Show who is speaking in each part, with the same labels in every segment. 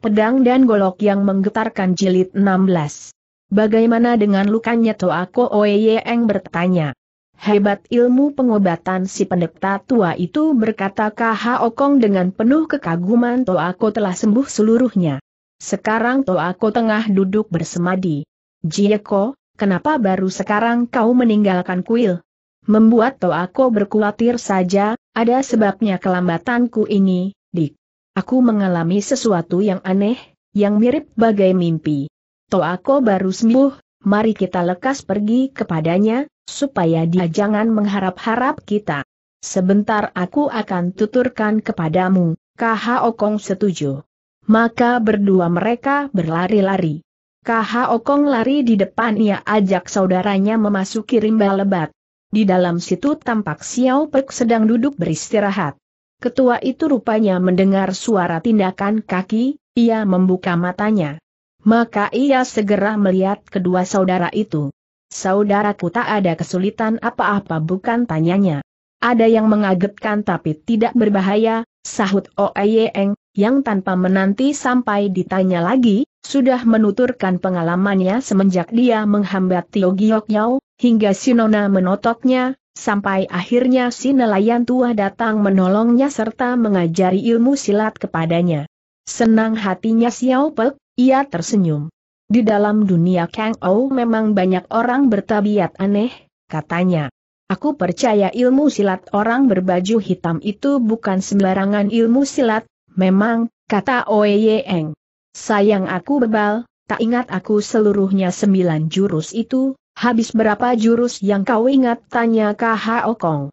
Speaker 1: pedang dan golok yang menggetarkan jilid 16. Bagaimana dengan lukanya Toako Oeyeng bertanya. Hebat ilmu pengobatan si pendeta tua itu berkata Kha Okong dengan penuh kekaguman Toako telah sembuh seluruhnya. Sekarang Toako tengah duduk bersemadi. Jieko, kenapa baru sekarang kau meninggalkan kuil? Membuat Toako berkulatir saja, ada sebabnya kelambatanku ini, Dik aku mengalami sesuatu yang aneh, yang mirip bagai mimpi. Toh aku baru sembuh, mari kita lekas pergi kepadanya, supaya dia jangan mengharap-harap kita. Sebentar aku akan tuturkan kepadamu, KH Okong setuju. Maka berdua mereka berlari-lari. KH Okong lari di depan ia ajak saudaranya memasuki rimba lebat. Di dalam situ tampak Xiao Pek sedang duduk beristirahat. Ketua itu rupanya mendengar suara tindakan kaki, ia membuka matanya. Maka ia segera melihat kedua saudara itu. Saudaraku tak ada kesulitan apa-apa bukan tanyanya. Ada yang mengagetkan tapi tidak berbahaya, sahut Oeyeng, oh yang tanpa menanti sampai ditanya lagi, sudah menuturkan pengalamannya semenjak dia menghambat Tio Giok Yao, hingga Sinona menotoknya. Sampai akhirnya si nelayan tua datang menolongnya serta mengajari ilmu silat kepadanya. Senang hatinya Xiao Pek, ia tersenyum. Di dalam dunia Kang Ou memang banyak orang bertabiat aneh, katanya. Aku percaya ilmu silat orang berbaju hitam itu bukan sembarangan ilmu silat, memang, kata Oye Eng. Sayang aku bebal, tak ingat aku seluruhnya sembilan jurus itu, Habis berapa jurus yang kau ingat? Tanya KHO Kong.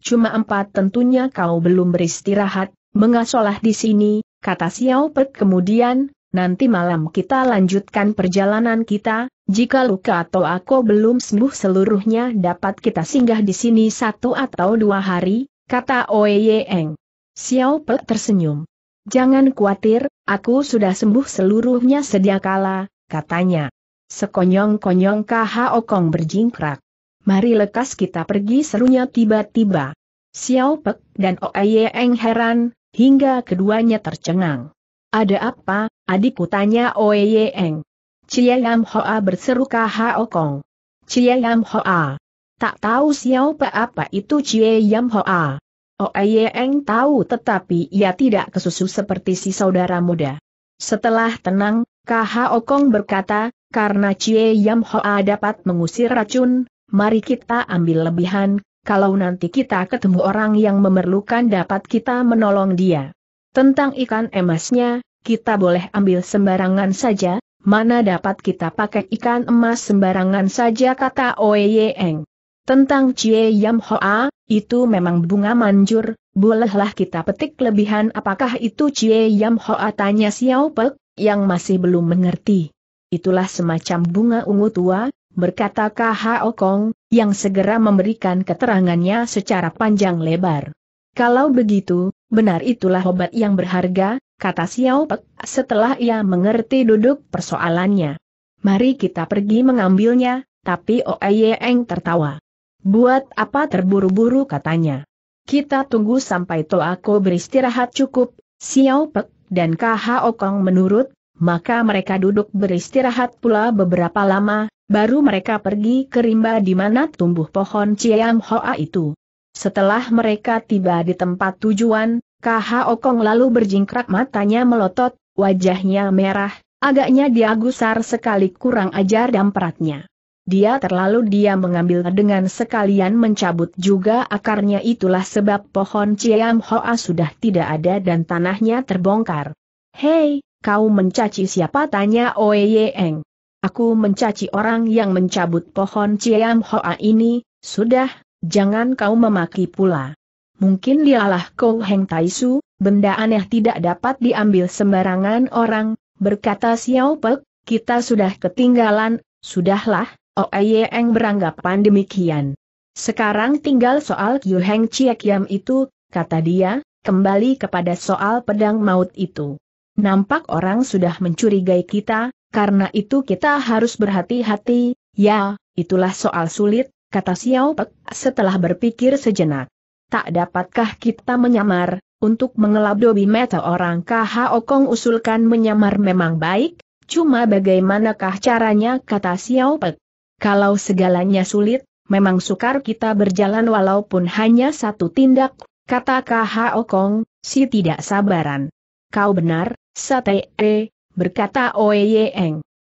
Speaker 1: Cuma empat tentunya kau belum beristirahat, mengasolah di sini, kata Xiao Pek kemudian, nanti malam kita lanjutkan perjalanan kita, jika luka atau aku belum sembuh seluruhnya dapat kita singgah di sini satu atau dua hari, kata Oye Eng. Xiao Pek tersenyum. Jangan khawatir, aku sudah sembuh seluruhnya sedia kala, katanya. Sekonyong-konyong kaha okong berjingkrak. Mari lekas kita pergi serunya tiba-tiba. Xiao Pek dan Oe Eng heran, hingga keduanya tercengang. Ada apa, adikku tanya Oe Eng. Cie Yam Hoa berseru kaha okong. Cie Yam Hoa. Tak tahu Xiao Pek apa itu Cie Yam Hoa. Oe Eng tahu tetapi ia tidak kesusu seperti si saudara muda. Setelah tenang, kaha okong berkata, karena Cie Yam Hoa dapat mengusir racun, mari kita ambil lebihan, kalau nanti kita ketemu orang yang memerlukan dapat kita menolong dia. Tentang ikan emasnya, kita boleh ambil sembarangan saja, mana dapat kita pakai ikan emas sembarangan saja kata Oye Eng. Tentang Cie Yam Hoa, itu memang bunga manjur, bolehlah kita petik lebihan apakah itu Cie Yam Hoa tanya Xiao Pek, yang masih belum mengerti itulah semacam bunga ungu tua, berkata K.H.O. Kong, yang segera memberikan keterangannya secara panjang lebar. Kalau begitu, benar itulah obat yang berharga, kata Xiao Pek setelah ia mengerti duduk persoalannya. Mari kita pergi mengambilnya, tapi Oe Eng tertawa. Buat apa terburu-buru katanya. Kita tunggu sampai Toako beristirahat cukup, Xiao Pek dan KH Okong menurut, maka mereka duduk beristirahat pula beberapa lama, baru mereka pergi ke rimba di mana tumbuh pohon Ciam Hoa itu. Setelah mereka tiba di tempat tujuan, O Okong lalu berjingkrak matanya melotot, wajahnya merah, agaknya dia gusar sekali kurang ajar dan peratnya. Dia terlalu dia mengambil dengan sekalian mencabut juga akarnya itulah sebab pohon Ciam Hoa sudah tidak ada dan tanahnya terbongkar. Hei, Kau mencaci siapa tanya Oye Eng. Aku mencaci orang yang mencabut pohon Ciam Hoa ini, sudah, jangan kau memaki pula. Mungkin dialah kau Heng Taisu, benda aneh tidak dapat diambil sembarangan orang, berkata Xiao Pe, kita sudah ketinggalan, sudahlah, Oye Eng beranggapan demikian. Sekarang tinggal soal Kyu Heng Ciek Yam itu, kata dia, kembali kepada soal pedang maut itu. Nampak orang sudah mencurigai kita, karena itu kita harus berhati-hati, ya, itulah soal sulit, kata Xiao Pek setelah berpikir sejenak. Tak dapatkah kita menyamar, untuk mengelabuhi mata orang KH Kong usulkan menyamar memang baik, cuma bagaimanakah caranya kata Xiao Pek. Kalau segalanya sulit, memang sukar kita berjalan walaupun hanya satu tindak, kata KH Kong, si tidak sabaran. Kau benar, Sate, E, berkata Oye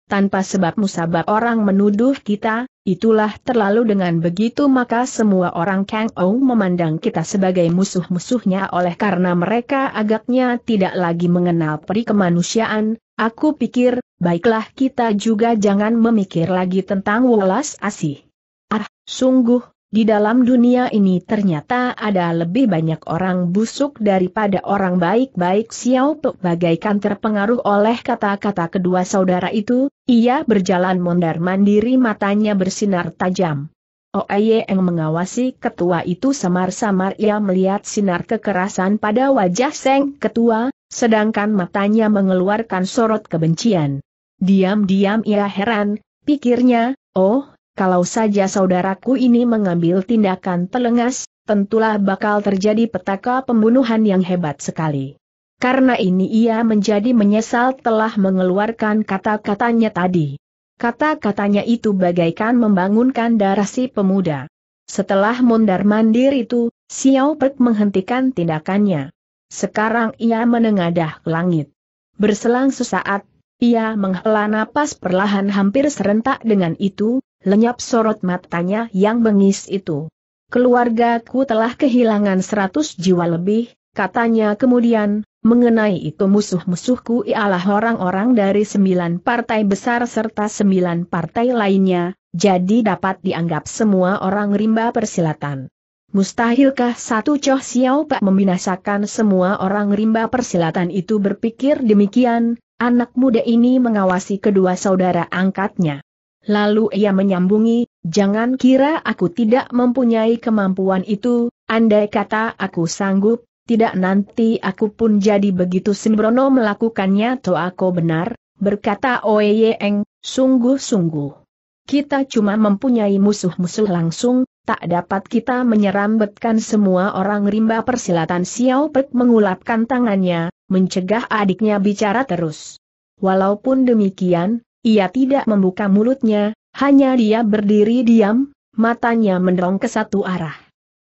Speaker 1: Tanpa sebab musabab orang menuduh kita, itulah terlalu dengan begitu maka semua orang Kang Ou memandang kita sebagai musuh-musuhnya oleh karena mereka agaknya tidak lagi mengenal peri kemanusiaan, aku pikir, baiklah kita juga jangan memikir lagi tentang welas asih. Ah, sungguh, di dalam dunia ini ternyata ada lebih banyak orang busuk daripada orang baik-baik Xiao Pek bagaikan terpengaruh oleh kata-kata kedua saudara itu, ia berjalan mondar-mandiri matanya bersinar tajam. Oye yang mengawasi ketua itu samar-samar ia melihat sinar kekerasan pada wajah Seng ketua, sedangkan matanya mengeluarkan sorot kebencian. Diam-diam ia heran, pikirnya, oh kalau saja saudaraku ini mengambil tindakan telengas, tentulah bakal terjadi petaka pembunuhan yang hebat sekali. Karena ini ia menjadi menyesal telah mengeluarkan kata-katanya tadi. Kata-katanya itu bagaikan membangunkan darah si pemuda. Setelah mondar-mandir itu, Xiao Pek menghentikan tindakannya. Sekarang ia menengadah ke langit. Berselang sesaat, ia menghela napas perlahan hampir serentak dengan itu, lenyap sorot matanya yang bengis itu. Keluargaku telah kehilangan seratus jiwa lebih, katanya kemudian, mengenai itu musuh-musuhku ialah orang-orang dari sembilan partai besar serta sembilan partai lainnya, jadi dapat dianggap semua orang rimba persilatan. Mustahilkah satu Choh Xiao Pak membinasakan semua orang rimba persilatan itu berpikir demikian, anak muda ini mengawasi kedua saudara angkatnya. Lalu ia menyambungi, jangan kira aku tidak mempunyai kemampuan itu, andai kata aku sanggup, tidak nanti aku pun jadi begitu sembrono melakukannya aku benar, berkata Oe sungguh-sungguh. Kita cuma mempunyai musuh-musuh langsung, tak dapat kita menyerambetkan semua orang rimba persilatan Xiao Pek mengulapkan tangannya, mencegah adiknya bicara terus. Walaupun demikian, ia tidak membuka mulutnya, hanya dia berdiri diam, matanya mendorong ke satu arah.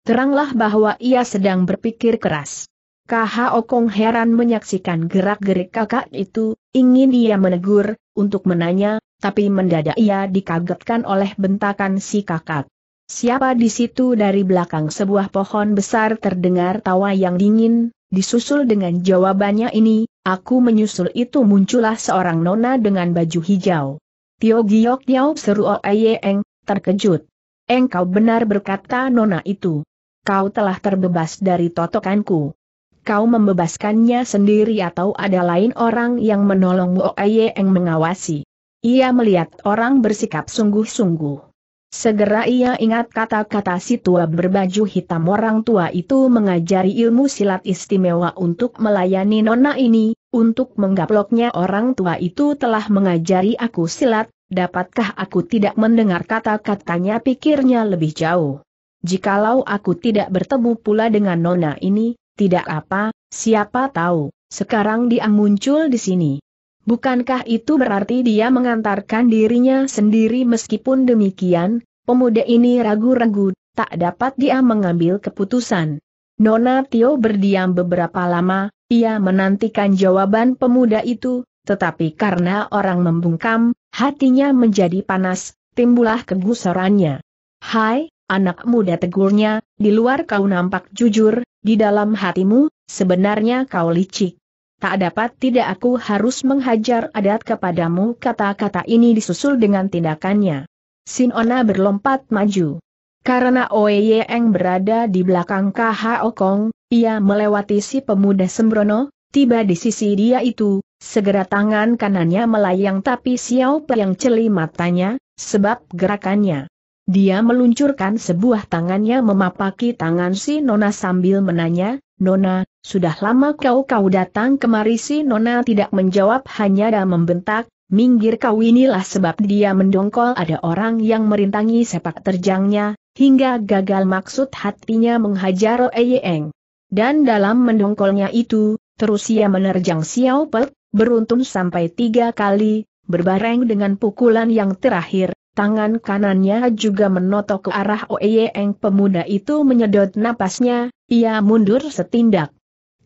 Speaker 1: Teranglah bahwa ia sedang berpikir keras. KH Okong heran menyaksikan gerak-gerik kakak itu, ingin ia menegur, untuk menanya, tapi mendadak ia dikagetkan oleh bentakan si kakak. Siapa di situ dari belakang sebuah pohon besar terdengar tawa yang dingin, disusul dengan jawabannya ini, Aku menyusul itu muncullah seorang nona dengan baju hijau. Tio Giok Yao seru Oye oh Eng, terkejut. Engkau benar berkata nona itu. Kau telah terbebas dari totokanku. Kau membebaskannya sendiri atau ada lain orang yang menolongmu Oye oh Eng mengawasi. Ia melihat orang bersikap sungguh-sungguh. Segera ia ingat kata-kata si tua berbaju hitam orang tua itu mengajari ilmu silat istimewa untuk melayani nona ini, untuk menggaploknya orang tua itu telah mengajari aku silat, dapatkah aku tidak mendengar kata-katanya pikirnya lebih jauh. Jikalau aku tidak bertemu pula dengan nona ini, tidak apa, siapa tahu, sekarang dia muncul di sini. Bukankah itu berarti dia mengantarkan dirinya sendiri meskipun demikian, pemuda ini ragu-ragu, tak dapat dia mengambil keputusan. Nona Tio berdiam beberapa lama, ia menantikan jawaban pemuda itu, tetapi karena orang membungkam, hatinya menjadi panas, timbullah kegusarannya. Hai, anak muda tegurnya, di luar kau nampak jujur, di dalam hatimu, sebenarnya kau licik tak dapat tidak aku harus menghajar adat kepadamu kata-kata ini disusul dengan tindakannya. Sinona berlompat maju. Karena Oeyeng berada di belakang KHO Okong, ia melewati si pemuda sembrono, tiba di sisi dia itu, segera tangan kanannya melayang tapi Xiao yang celi matanya, sebab gerakannya. Dia meluncurkan sebuah tangannya memapaki tangan si Nona sambil menanya, Nona, sudah lama kau-kau datang kemari si Nona tidak menjawab hanya dan membentak, minggir kau inilah sebab dia mendongkol ada orang yang merintangi sepak terjangnya, hingga gagal maksud hatinya menghajar Eyeng. Dan dalam mendongkolnya itu, terus ia menerjang Xiao Pe beruntun sampai tiga kali, berbareng dengan pukulan yang terakhir, tangan kanannya juga menotok ke arah Oeyeng pemuda itu menyedot napasnya, ia mundur setindak.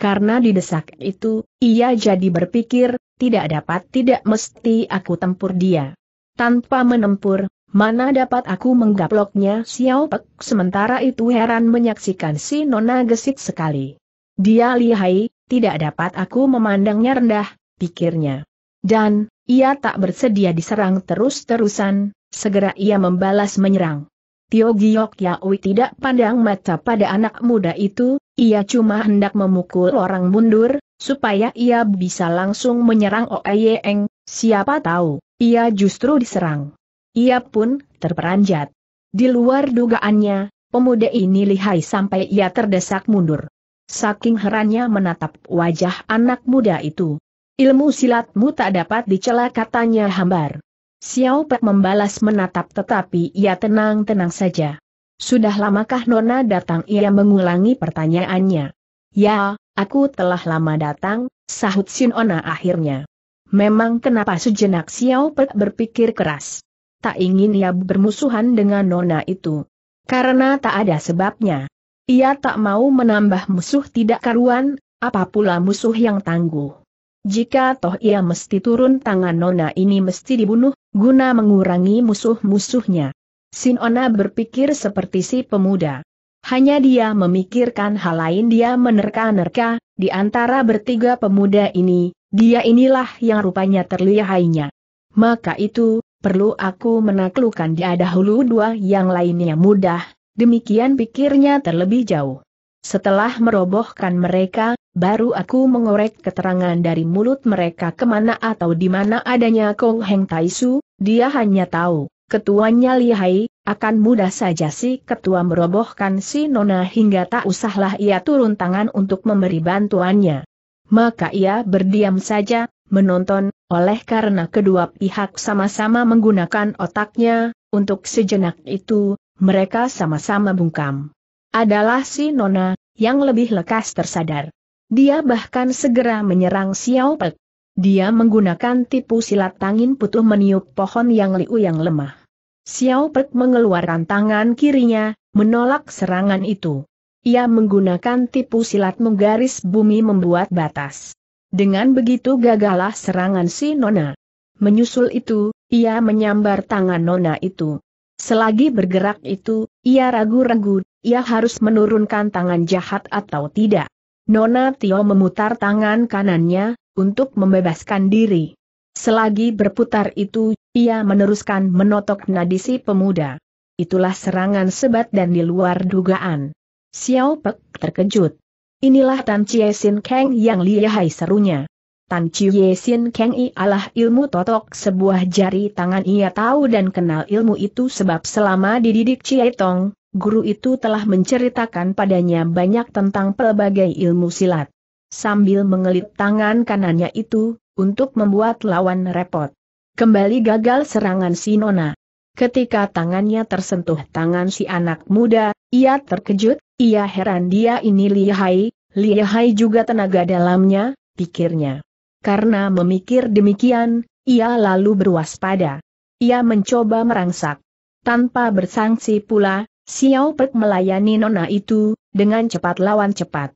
Speaker 1: Karena didesak itu, ia jadi berpikir, tidak dapat tidak mesti aku tempur dia. Tanpa menempur, mana dapat aku menggaploknya Xiao Pek sementara itu heran menyaksikan si Nona gesit sekali. Dia lihai, tidak dapat aku memandangnya rendah, pikirnya. Dan, ia tak bersedia diserang terus-terusan, segera ia membalas menyerang. Tio Giok Yaui tidak pandang mata pada anak muda itu, ia cuma hendak memukul orang mundur, supaya ia bisa langsung menyerang Oeyeng, siapa tahu, ia justru diserang. Ia pun terperanjat. Di luar dugaannya, pemuda ini lihai sampai ia terdesak mundur. Saking herannya menatap wajah anak muda itu. Ilmu silatmu tak dapat dicela katanya hambar. Xiao Pek membalas menatap tetapi ia tenang-tenang saja. Sudah lamakah Nona datang? Ia mengulangi pertanyaannya. Ya, aku telah lama datang, sahut Ona akhirnya. Memang kenapa sejenak Xiao Pek berpikir keras. Tak ingin ia bermusuhan dengan Nona itu. Karena tak ada sebabnya. Ia tak mau menambah musuh tidak karuan, apapula musuh yang tangguh. Jika toh ia mesti turun tangan Nona ini mesti dibunuh, guna mengurangi musuh-musuhnya. Sinona berpikir seperti si pemuda. Hanya dia memikirkan hal lain dia menerka-nerka, di antara bertiga pemuda ini, dia inilah yang rupanya terlihainya. Maka itu, perlu aku menaklukkan dia dahulu dua yang lainnya mudah, demikian pikirnya terlebih jauh. Setelah merobohkan mereka, baru aku mengorek keterangan dari mulut mereka kemana atau di mana adanya Kong Heng Taisu, dia hanya tahu, ketuanya lihai, akan mudah saja si ketua merobohkan si Nona hingga tak usahlah ia turun tangan untuk memberi bantuannya. Maka ia berdiam saja, menonton, oleh karena kedua pihak sama-sama menggunakan otaknya, untuk sejenak itu, mereka sama-sama bungkam adalah si Nona, yang lebih lekas tersadar. Dia bahkan segera menyerang Xiao Pek. Dia menggunakan tipu silat tangin putuh meniup pohon yang liu yang lemah. Xiao Pek mengeluarkan tangan kirinya, menolak serangan itu. Ia menggunakan tipu silat menggaris bumi membuat batas. Dengan begitu gagalah serangan si Nona. Menyusul itu, ia menyambar tangan Nona itu. Selagi bergerak itu, ia ragu-ragu, ia harus menurunkan tangan jahat atau tidak. Nona Tio memutar tangan kanannya, untuk membebaskan diri. Selagi berputar itu, ia meneruskan menotok nadisi pemuda. Itulah serangan sebat dan di luar dugaan. Xiao Pek terkejut. Inilah Tan Chiesin Sin Kang yang lihai serunya. Tan Chiye Sin Kang alah ilmu totok sebuah jari tangan ia tahu dan kenal ilmu itu sebab selama dididik Chie Tong, guru itu telah menceritakan padanya banyak tentang pelbagai ilmu silat. Sambil mengelit tangan kanannya itu, untuk membuat lawan repot. Kembali gagal serangan si Nona. Ketika tangannya tersentuh tangan si anak muda, ia terkejut, ia heran dia ini lihai, lihai juga tenaga dalamnya, pikirnya. Karena memikir demikian, ia lalu berwaspada. Ia mencoba merangsak. Tanpa bersangsi pula, Xiao Pek melayani nona itu, dengan cepat lawan cepat.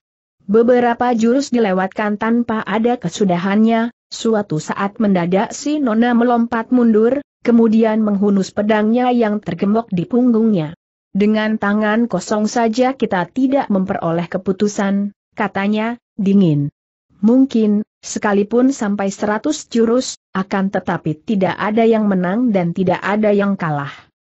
Speaker 1: Beberapa jurus dilewatkan tanpa ada kesudahannya, suatu saat mendadak si nona melompat mundur, kemudian menghunus pedangnya yang tergembok di punggungnya. Dengan tangan kosong saja kita tidak memperoleh keputusan, katanya, dingin. Mungkin, Sekalipun sampai seratus jurus, akan tetapi tidak ada yang menang dan tidak ada yang kalah.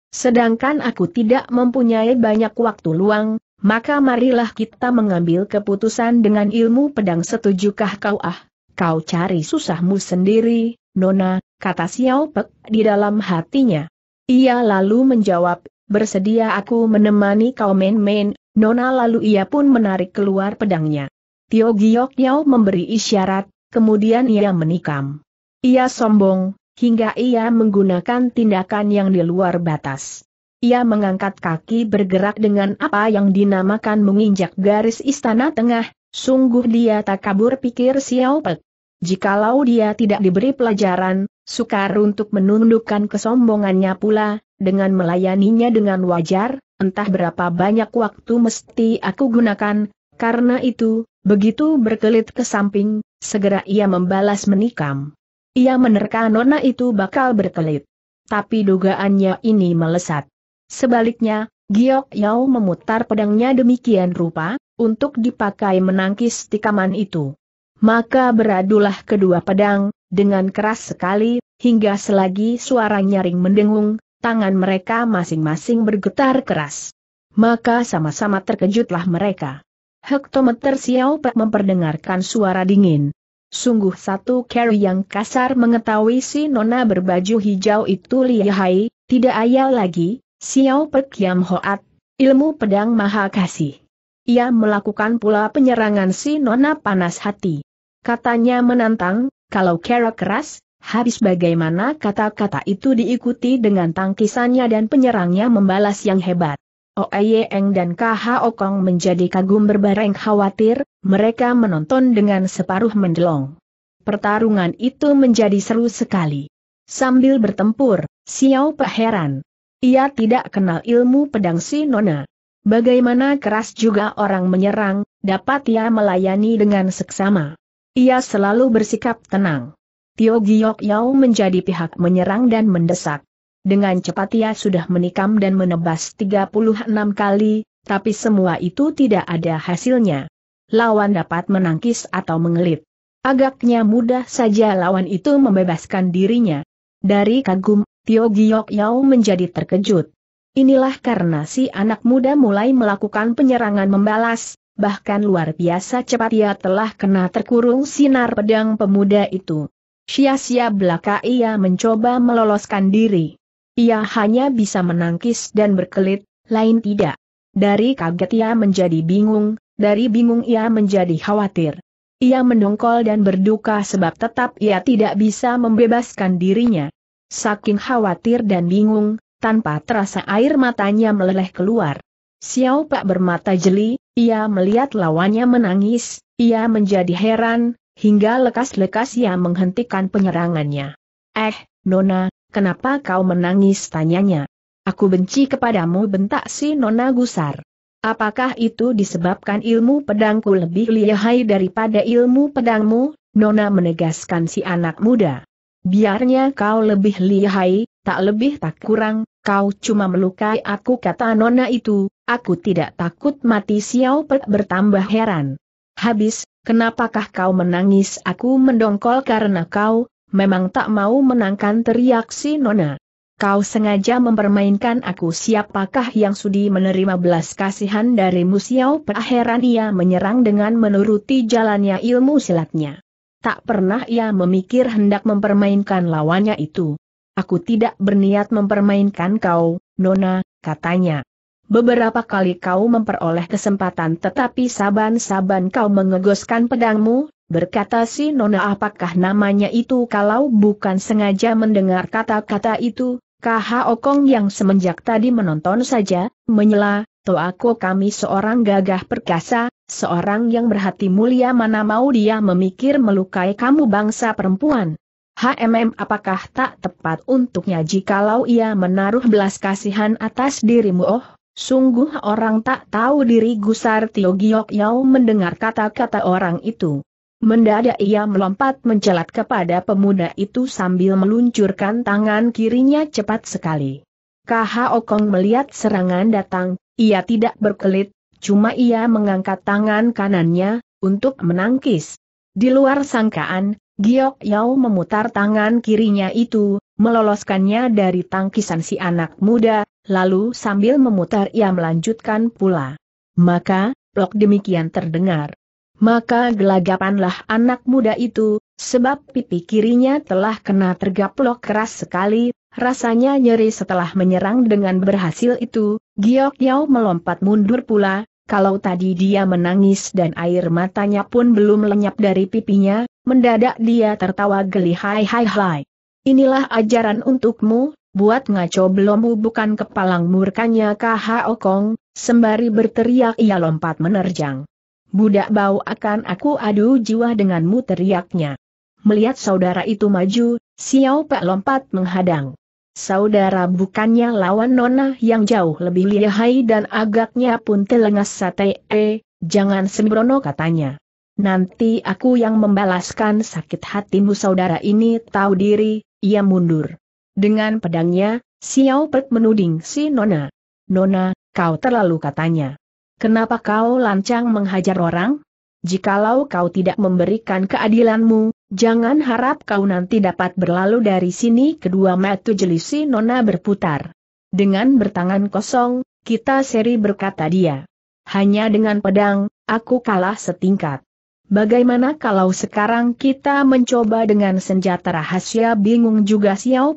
Speaker 1: Sedangkan aku tidak mempunyai banyak waktu luang, maka marilah kita mengambil keputusan dengan ilmu pedang setujukah kau ah, kau cari susahmu sendiri, Nona, kata Xiao Pek di dalam hatinya. Ia lalu menjawab, bersedia aku menemani kau main-main, Nona lalu ia pun menarik keluar pedangnya. Tio Giok Yao memberi isyarat, Kemudian ia menikam. Ia sombong, hingga ia menggunakan tindakan yang di luar batas. Ia mengangkat kaki bergerak dengan apa yang dinamakan menginjak garis istana tengah, sungguh dia tak kabur pikir Xiao Jikalau dia tidak diberi pelajaran, sukar untuk menundukkan kesombongannya pula, dengan melayaninya dengan wajar, entah berapa banyak waktu mesti aku gunakan, karena itu, begitu berkelit ke samping, Segera ia membalas menikam. Ia menerka nona itu bakal berkelit. Tapi dugaannya ini melesat. Sebaliknya, Giok Yao memutar pedangnya demikian rupa, untuk dipakai menangkis tikaman itu. Maka beradulah kedua pedang, dengan keras sekali, hingga selagi suara nyaring mendengung, tangan mereka masing-masing bergetar keras. Maka sama-sama terkejutlah mereka. Hektometer Xiao Pak memperdengarkan suara dingin. Sungguh satu keri yang kasar mengetahui si nona berbaju hijau itu lihai, tidak ayal lagi, Xiao Pek Yam Hoat, ilmu pedang maha kasih. Ia melakukan pula penyerangan si nona panas hati. Katanya menantang, kalau kera keras, habis bagaimana kata-kata itu diikuti dengan tangkisannya dan penyerangnya membalas yang hebat. Oeyeng oh, dan KH Okong menjadi kagum berbareng khawatir, mereka menonton dengan separuh mendelong. Pertarungan itu menjadi seru sekali. Sambil bertempur, Xiao Pe Ia tidak kenal ilmu pedang si Nona. Bagaimana keras juga orang menyerang, dapat ia melayani dengan seksama. Ia selalu bersikap tenang. Tio Giok Yao menjadi pihak menyerang dan mendesak. Dengan cepat ia sudah menikam dan menebas 36 kali, tapi semua itu tidak ada hasilnya. Lawan dapat menangkis atau mengelit. Agaknya mudah saja lawan itu membebaskan dirinya. Dari kagum, Tio Giyok Yao menjadi terkejut. Inilah karena si anak muda mulai melakukan penyerangan membalas, bahkan luar biasa cepat ia telah kena terkurung sinar pedang pemuda itu. Sia-sia belaka ia mencoba meloloskan diri. Ia hanya bisa menangkis dan berkelit, lain tidak. Dari kaget ia menjadi bingung, dari bingung ia menjadi khawatir. Ia mendongkol dan berduka sebab tetap ia tidak bisa membebaskan dirinya. Saking khawatir dan bingung, tanpa terasa air matanya meleleh keluar. Xiao Pak bermata jeli, ia melihat lawannya menangis, ia menjadi heran, hingga lekas-lekas ia menghentikan penyerangannya. Eh, Nona, Kenapa kau menangis tanyanya? Aku benci kepadamu bentak si Nona Gusar. Apakah itu disebabkan ilmu pedangku lebih lihai daripada ilmu pedangmu? Nona menegaskan si anak muda. Biarnya kau lebih lihai, tak lebih tak kurang, kau cuma melukai aku kata Nona itu, aku tidak takut mati Xiao Pek bertambah heran. Habis, kenapakah kau menangis aku mendongkol karena kau, memang tak mau menangkan teriak si Nona. Kau sengaja mempermainkan aku siapakah yang sudi menerima belas kasihan dari Musiau Perakhiran ia menyerang dengan menuruti jalannya ilmu silatnya. Tak pernah ia memikir hendak mempermainkan lawannya itu. Aku tidak berniat mempermainkan kau, Nona, katanya. Beberapa kali kau memperoleh kesempatan tetapi saban-saban kau mengegoskan pedangmu, Berkata si Nona apakah namanya itu kalau bukan sengaja mendengar kata-kata itu, KH Okong yang semenjak tadi menonton saja, menyela, aku kami seorang gagah perkasa, seorang yang berhati mulia mana mau dia memikir melukai kamu bangsa perempuan. HMM apakah tak tepat untuknya jikalau ia menaruh belas kasihan atas dirimu oh? Sungguh orang tak tahu diri Gusar Tio Giok yau mendengar kata-kata orang itu. Mendadak ia melompat mencelat kepada pemuda itu sambil meluncurkan tangan kirinya cepat sekali. KH Okong melihat serangan datang, ia tidak berkelit, cuma ia mengangkat tangan kanannya, untuk menangkis. Di luar sangkaan, Giok Yao memutar tangan kirinya itu, meloloskannya dari tangkisan si anak muda, lalu sambil memutar ia melanjutkan pula. Maka, blok demikian terdengar. Maka gelagapanlah anak muda itu, sebab pipi kirinya telah kena tergaplok keras sekali, rasanya nyeri setelah menyerang dengan berhasil itu, Giok Yao melompat mundur pula, kalau tadi dia menangis dan air matanya pun belum lenyap dari pipinya, mendadak dia tertawa geli hai hai. hai. Inilah ajaran untukmu, buat ngaco belum bukan kepalang murkanya KH Okong, sembari berteriak ia lompat menerjang. Budak bau akan aku adu jiwa denganmu teriaknya. Melihat saudara itu maju, Xiao Pe lompat menghadang. Saudara bukannya lawan nona yang jauh lebih lihai dan agaknya pun telengas sate, eh, jangan sembrono katanya. Nanti aku yang membalaskan sakit hatimu saudara ini tahu diri, ia mundur. Dengan pedangnya, Xiao Pe menuding si Nona. Nona, kau terlalu katanya. Kenapa kau lancang menghajar orang? Jikalau kau tidak memberikan keadilanmu, jangan harap kau nanti dapat berlalu dari sini kedua metu jelisi nona berputar. Dengan bertangan kosong, kita seri berkata dia. Hanya dengan pedang, aku kalah setingkat. Bagaimana kalau sekarang kita mencoba dengan senjata rahasia bingung juga Xiao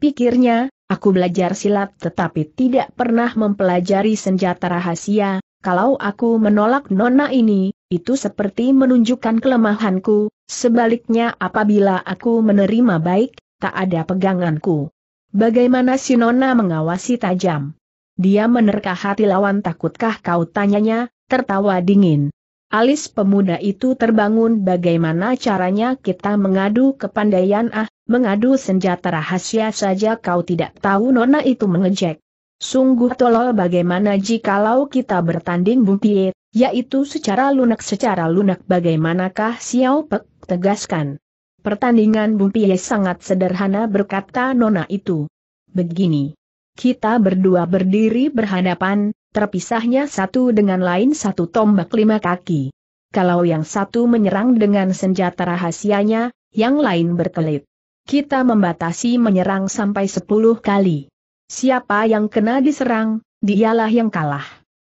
Speaker 1: Pikirnya, aku belajar silat tetapi tidak pernah mempelajari senjata rahasia, kalau aku menolak nona ini, itu seperti menunjukkan kelemahanku, sebaliknya apabila aku menerima baik, tak ada peganganku. Bagaimana si nona mengawasi tajam? Dia menerka hati lawan takutkah kau tanyanya, tertawa dingin. Alis pemuda itu terbangun bagaimana caranya kita mengadu kepandaian ah, mengadu senjata rahasia saja kau tidak tahu nona itu mengejek. Sungguh tolol bagaimana jikalau kita bertanding bumpiet, yaitu secara lunak secara lunak bagaimanakah Xiao Pek tegaskan. Pertandingan bumpiet sangat sederhana berkata nona itu. Begini. Kita berdua berdiri berhadapan, terpisahnya satu dengan lain satu tombak lima kaki. Kalau yang satu menyerang dengan senjata rahasianya, yang lain berkelit. Kita membatasi menyerang sampai sepuluh kali. Siapa yang kena diserang, dialah yang kalah.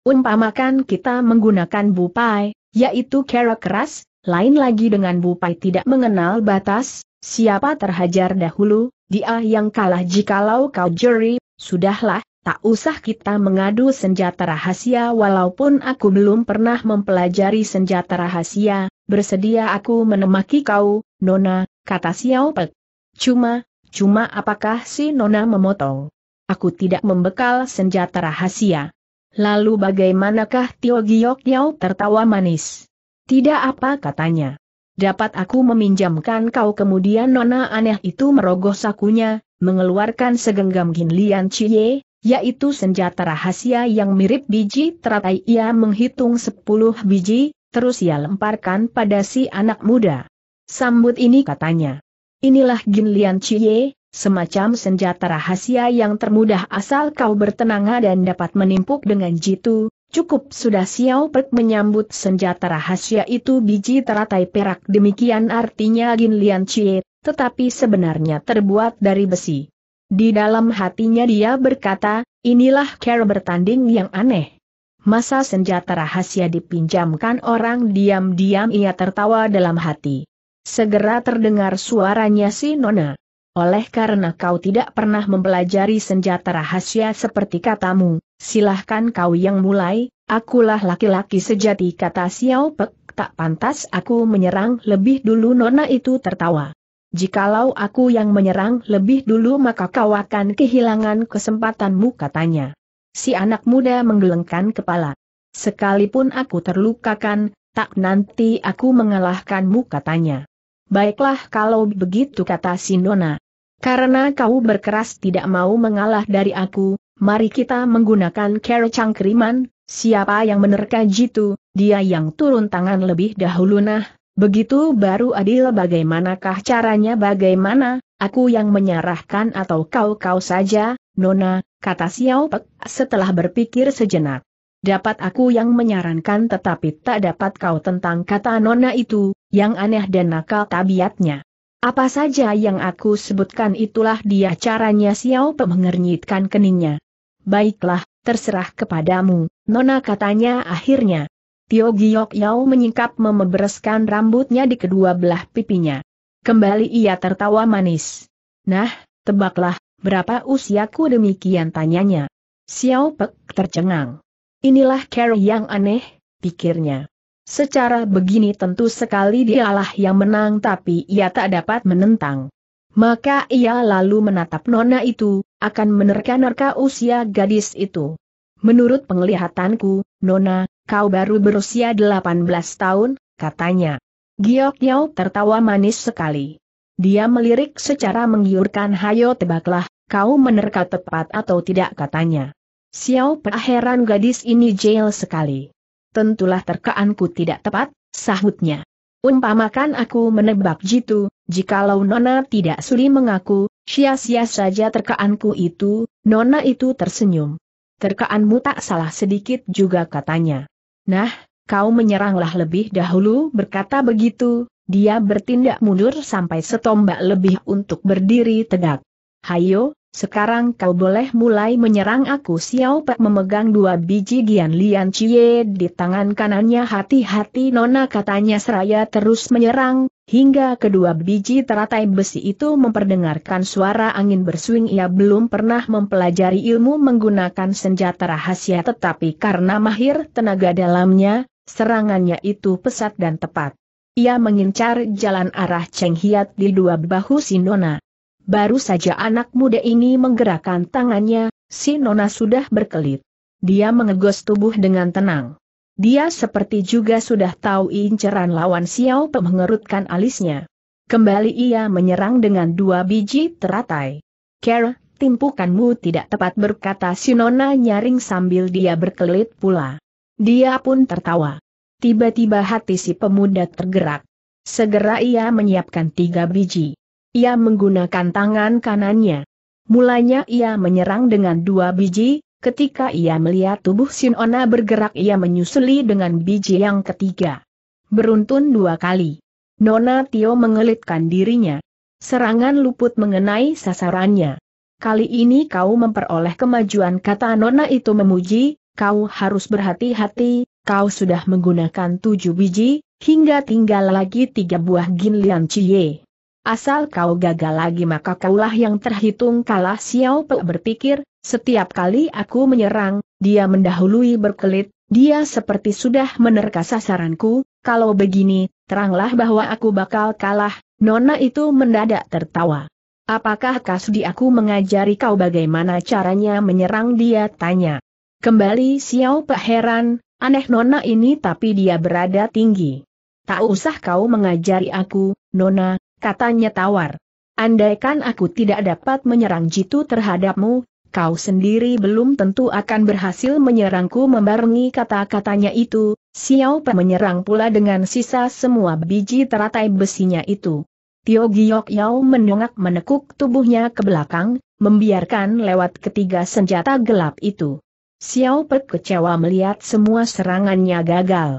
Speaker 1: Umpamakan kita menggunakan bupai, yaitu kera keras, lain lagi dengan bupai tidak mengenal batas, siapa terhajar dahulu, dia yang kalah jikalau kau juri, sudahlah, tak usah kita mengadu senjata rahasia walaupun aku belum pernah mempelajari senjata rahasia, bersedia aku menemaki kau, Nona, kata Xiao Pek. Cuma, cuma apakah si Nona memotong? aku tidak membekal senjata rahasia. Lalu bagaimanakah Tio Giok Yau tertawa manis? Tidak apa katanya. Dapat aku meminjamkan kau kemudian nona aneh itu merogoh sakunya, mengeluarkan segenggam Ginlian Cie, yaitu senjata rahasia yang mirip biji teratai ia menghitung sepuluh biji, terus ia lemparkan pada si anak muda. Sambut ini katanya. Inilah Ginlian Cie, Semacam senjata rahasia yang termudah asal kau bertenaga dan dapat menimpuk dengan jitu, cukup sudah Xiao Pek menyambut senjata rahasia itu biji teratai perak demikian artinya Gin Lian Chie, tetapi sebenarnya terbuat dari besi. Di dalam hatinya dia berkata, inilah cara bertanding yang aneh. Masa senjata rahasia dipinjamkan orang diam-diam ia tertawa dalam hati. Segera terdengar suaranya si Nona. Oleh karena kau tidak pernah mempelajari senjata rahasia seperti katamu, silahkan kau yang mulai, akulah laki-laki sejati kata Xiao Pek, tak pantas aku menyerang lebih dulu Nona itu tertawa. Jikalau aku yang menyerang lebih dulu maka kau akan kehilangan kesempatanmu katanya. Si anak muda menggelengkan kepala. Sekalipun aku terlukakan, tak nanti aku mengalahkanmu katanya. Baiklah kalau begitu kata Sinona. Karena kau berkeras tidak mau mengalah dari aku, mari kita menggunakan kera cangkriman, siapa yang menerka jitu, dia yang turun tangan lebih dahulu nah, begitu baru adil bagaimanakah caranya bagaimana, aku yang menyerahkan atau kau-kau saja, Nona, kata Xiao Pek setelah berpikir sejenak. Dapat aku yang menyarankan tetapi tak dapat kau tentang kata nona itu, yang aneh dan nakal tabiatnya. Apa saja yang aku sebutkan itulah dia caranya Xiao Pe mengernyitkan keningnya. Baiklah, terserah kepadamu, nona katanya akhirnya. Tio Giok Yao menyingkap memebereskan rambutnya di kedua belah pipinya. Kembali ia tertawa manis. Nah, tebaklah, berapa usiaku demikian tanyanya. Xiao pe tercengang. Inilah Carrie yang aneh, pikirnya. Secara begini tentu sekali dialah yang menang tapi ia tak dapat menentang. Maka ia lalu menatap nona itu, akan menerka-nerka usia gadis itu. Menurut penglihatanku, Nona, kau baru berusia 18 tahun, katanya. Giok Yau tertawa manis sekali. Dia melirik secara menggiurkan hayo tebaklah, kau menerka tepat atau tidak katanya. Xiao Pa heran gadis ini jail sekali. Tentulah terkaanku tidak tepat, sahutnya. Umpamakan aku menebak jitu, jikalau Nona tidak suli mengaku, sia-sia saja terkaanku itu, Nona itu tersenyum. Terkaanmu tak salah sedikit juga katanya. Nah, kau menyeranglah lebih dahulu berkata begitu, dia bertindak mundur sampai setombak lebih untuk berdiri tegak. Hayo, sekarang kau boleh mulai menyerang aku Xiao Pek memegang dua biji Gian Lian Chie di tangan kanannya hati-hati Nona katanya seraya terus menyerang, hingga kedua biji teratai besi itu memperdengarkan suara angin berswing. ia belum pernah mempelajari ilmu menggunakan senjata rahasia tetapi karena mahir tenaga dalamnya, serangannya itu pesat dan tepat. Ia mengincar jalan arah Cheng Hiat di dua bahu si Nona. Baru saja anak muda ini menggerakkan tangannya, si Nona sudah berkelit. Dia mengegos tubuh dengan tenang. Dia seperti juga sudah tahu inceran lawan Xiao Pe mengerutkan alisnya. Kembali ia menyerang dengan dua biji teratai. Care, timpukanmu tidak tepat berkata si Nona nyaring sambil dia berkelit pula. Dia pun tertawa. Tiba-tiba hati si pemuda tergerak. Segera ia menyiapkan tiga biji. Ia menggunakan tangan kanannya. Mulanya ia menyerang dengan dua biji, ketika ia melihat tubuh Sinona bergerak ia menyusuli dengan biji yang ketiga. Beruntun dua kali. Nona Tio mengelitkan dirinya. Serangan luput mengenai sasarannya. Kali ini kau memperoleh kemajuan kata Nona itu memuji, kau harus berhati-hati, kau sudah menggunakan tujuh biji, hingga tinggal lagi tiga buah Ginlian Cie. Asal kau gagal lagi maka kaulah yang terhitung kalah Xiao Pe berpikir, setiap kali aku menyerang, dia mendahului berkelit, dia seperti sudah menerka sasaranku, kalau begini, teranglah bahwa aku bakal kalah, Nona itu mendadak tertawa. Apakah Kasdi aku mengajari kau bagaimana caranya menyerang dia tanya. Kembali Xiao Pe heran, aneh Nona ini tapi dia berada tinggi. Tak usah kau mengajari aku, Nona, katanya tawar. Andaikan aku tidak dapat menyerang jitu terhadapmu, kau sendiri belum tentu akan berhasil menyerangku membarengi kata-katanya itu, Xiao Pe menyerang pula dengan sisa semua biji teratai besinya itu. Tio Giok Yao mendongak menekuk tubuhnya ke belakang, membiarkan lewat ketiga senjata gelap itu. Xiao Pe kecewa melihat semua serangannya gagal.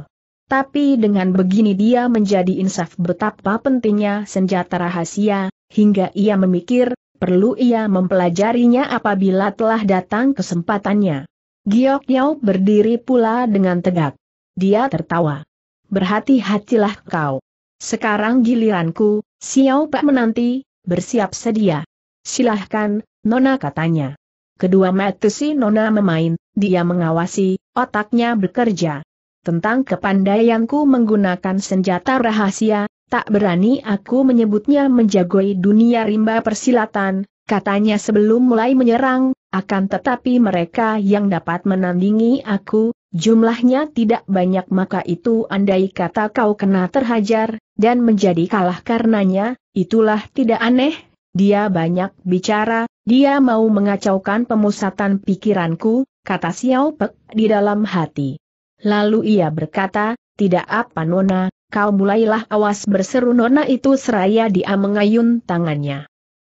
Speaker 1: Tapi dengan begini dia menjadi insaf betapa pentingnya senjata rahasia, hingga ia memikir, perlu ia mempelajarinya apabila telah datang kesempatannya. Giok Yau berdiri pula dengan tegak. Dia tertawa. Berhati-hatilah kau. Sekarang giliranku, Xiao Pak menanti, bersiap sedia. Silahkan, Nona katanya. Kedua mata si Nona memain, dia mengawasi, otaknya bekerja tentang kepandaianku menggunakan senjata rahasia, tak berani aku menyebutnya menjagoi dunia rimba persilatan, katanya sebelum mulai menyerang, akan tetapi mereka yang dapat menandingi aku, jumlahnya tidak banyak maka itu andai kata kau kena terhajar, dan menjadi kalah karenanya, itulah tidak aneh, dia banyak bicara, dia mau mengacaukan pemusatan pikiranku, kata Xiao Pek di dalam hati. Lalu ia berkata, tidak apa Nona, kau mulailah awas berseru Nona itu seraya dia mengayun tangannya.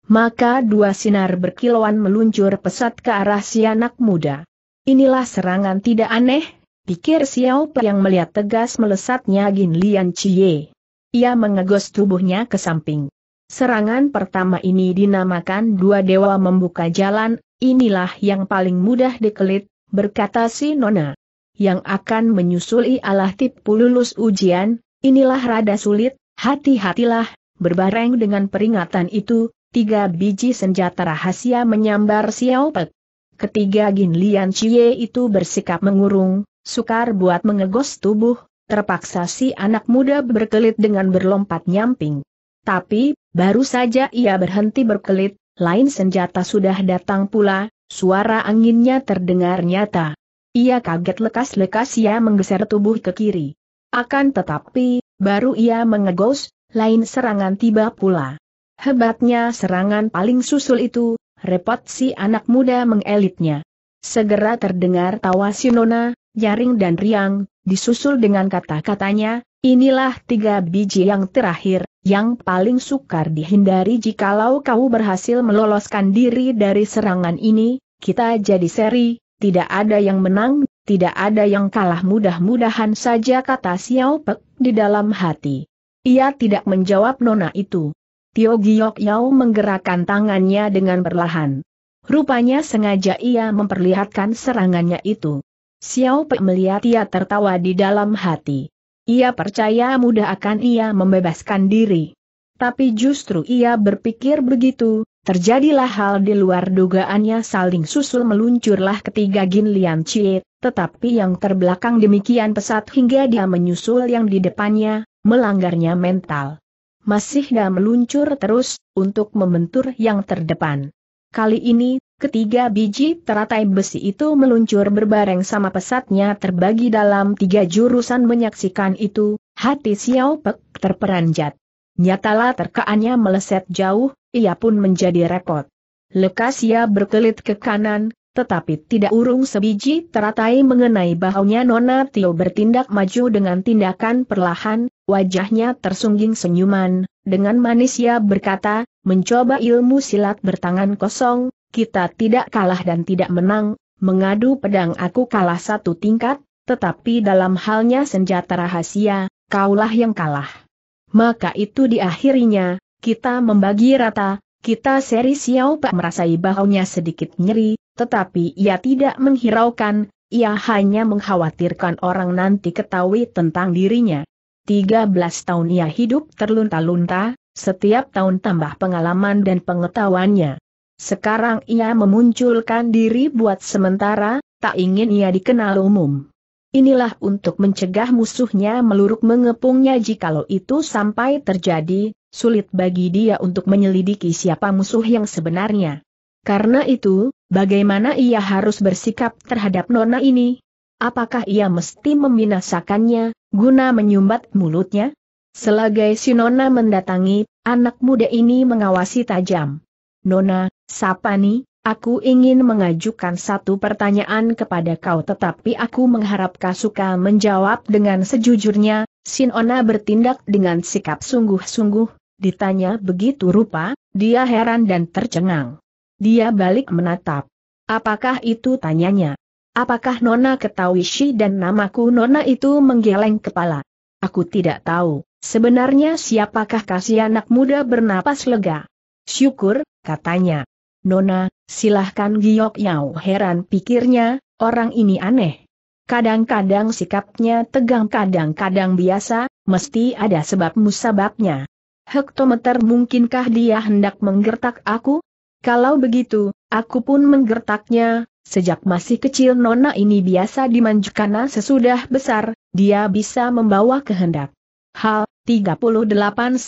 Speaker 1: Maka dua sinar berkilauan meluncur pesat ke arah si anak muda. Inilah serangan tidak aneh, pikir Xiao Pe yang melihat tegas melesatnya Gin Lian Chie. Ia mengegos tubuhnya ke samping. Serangan pertama ini dinamakan dua dewa membuka jalan, inilah yang paling mudah dikelit, berkata si Nona yang akan menyusuli Allah tipu lulus ujian, inilah rada sulit, hati-hatilah, berbareng dengan peringatan itu, tiga biji senjata rahasia menyambar Xiao Pek. Ketiga Gin Lian Chie itu bersikap mengurung, sukar buat mengegos tubuh, terpaksa si anak muda berkelit dengan berlompat nyamping. Tapi, baru saja ia berhenti berkelit, lain senjata sudah datang pula, suara anginnya terdengar nyata. Ia kaget lekas-lekas ia menggeser tubuh ke kiri. Akan tetapi, baru ia mengegos, lain serangan tiba pula. Hebatnya serangan paling susul itu, repot si anak muda mengelitnya. Segera terdengar tawa Shinona, Yaring dan Riang, disusul dengan kata-katanya, inilah tiga biji yang terakhir, yang paling sukar dihindari jikalau kau berhasil meloloskan diri dari serangan ini, kita jadi seri, tidak ada yang menang, tidak ada yang kalah mudah-mudahan saja kata Xiao Pek di dalam hati. Ia tidak menjawab nona itu. Tio Giok Yao menggerakkan tangannya dengan perlahan. Rupanya sengaja ia memperlihatkan serangannya itu. Xiao Pek melihat ia tertawa di dalam hati. Ia percaya mudah akan ia membebaskan diri tapi justru ia berpikir begitu, terjadilah hal di luar dugaannya saling susul meluncurlah ketiga Gin Lian Chie, tetapi yang terbelakang demikian pesat hingga dia menyusul yang di depannya, melanggarnya mental. Masih dia meluncur terus, untuk membentur yang terdepan. Kali ini, ketiga biji teratai besi itu meluncur berbareng sama pesatnya terbagi dalam tiga jurusan menyaksikan itu, hati Xiao Pek terperanjat. Nyatalah terkaannya meleset jauh, ia pun menjadi repot. Lekas ia berkelit ke kanan, tetapi tidak urung sebiji teratai mengenai bahunya Nona Tio bertindak maju dengan tindakan perlahan, wajahnya tersungging senyuman, dengan manis ia berkata, mencoba ilmu silat bertangan kosong, kita tidak kalah dan tidak menang, mengadu pedang aku kalah satu tingkat, tetapi dalam halnya senjata rahasia, kaulah yang kalah maka itu di akhirnya, kita membagi rata, kita seri Xiao Pak merasai bahunya sedikit nyeri, tetapi ia tidak menghiraukan, ia hanya mengkhawatirkan orang nanti ketahui tentang dirinya. 13 tahun ia hidup terlunta-lunta, setiap tahun tambah pengalaman dan pengetahuannya. Sekarang ia memunculkan diri buat sementara, tak ingin ia dikenal umum. Inilah untuk mencegah musuhnya meluruk mengepungnya jikalau itu sampai terjadi, sulit bagi dia untuk menyelidiki siapa musuh yang sebenarnya. Karena itu, bagaimana ia harus bersikap terhadap nona ini? Apakah ia mesti membinasakannya, guna menyumbat mulutnya? Selagai si nona mendatangi, anak muda ini mengawasi tajam. Nona, siapa nih? Aku ingin mengajukan satu pertanyaan kepada kau tetapi aku mengharap suka menjawab dengan sejujurnya, Sinona bertindak dengan sikap sungguh-sungguh, ditanya begitu rupa, dia heran dan tercengang. Dia balik menatap. Apakah itu tanyanya? Apakah Nona ketahui Shi dan namaku Nona itu menggeleng kepala? Aku tidak tahu, sebenarnya siapakah kasih anak muda bernapas lega? Syukur, katanya. Nona, silahkan Giok nyau. heran pikirnya, orang ini aneh. Kadang-kadang sikapnya tegang kadang-kadang biasa, mesti ada sebab musababnya. Hektometer mungkinkah dia hendak menggertak aku? Kalau begitu, aku pun menggertaknya, Sejak masih kecil Nona ini biasa dimanjakan sesudah besar, dia bisa membawa kehendak. Hal 38-39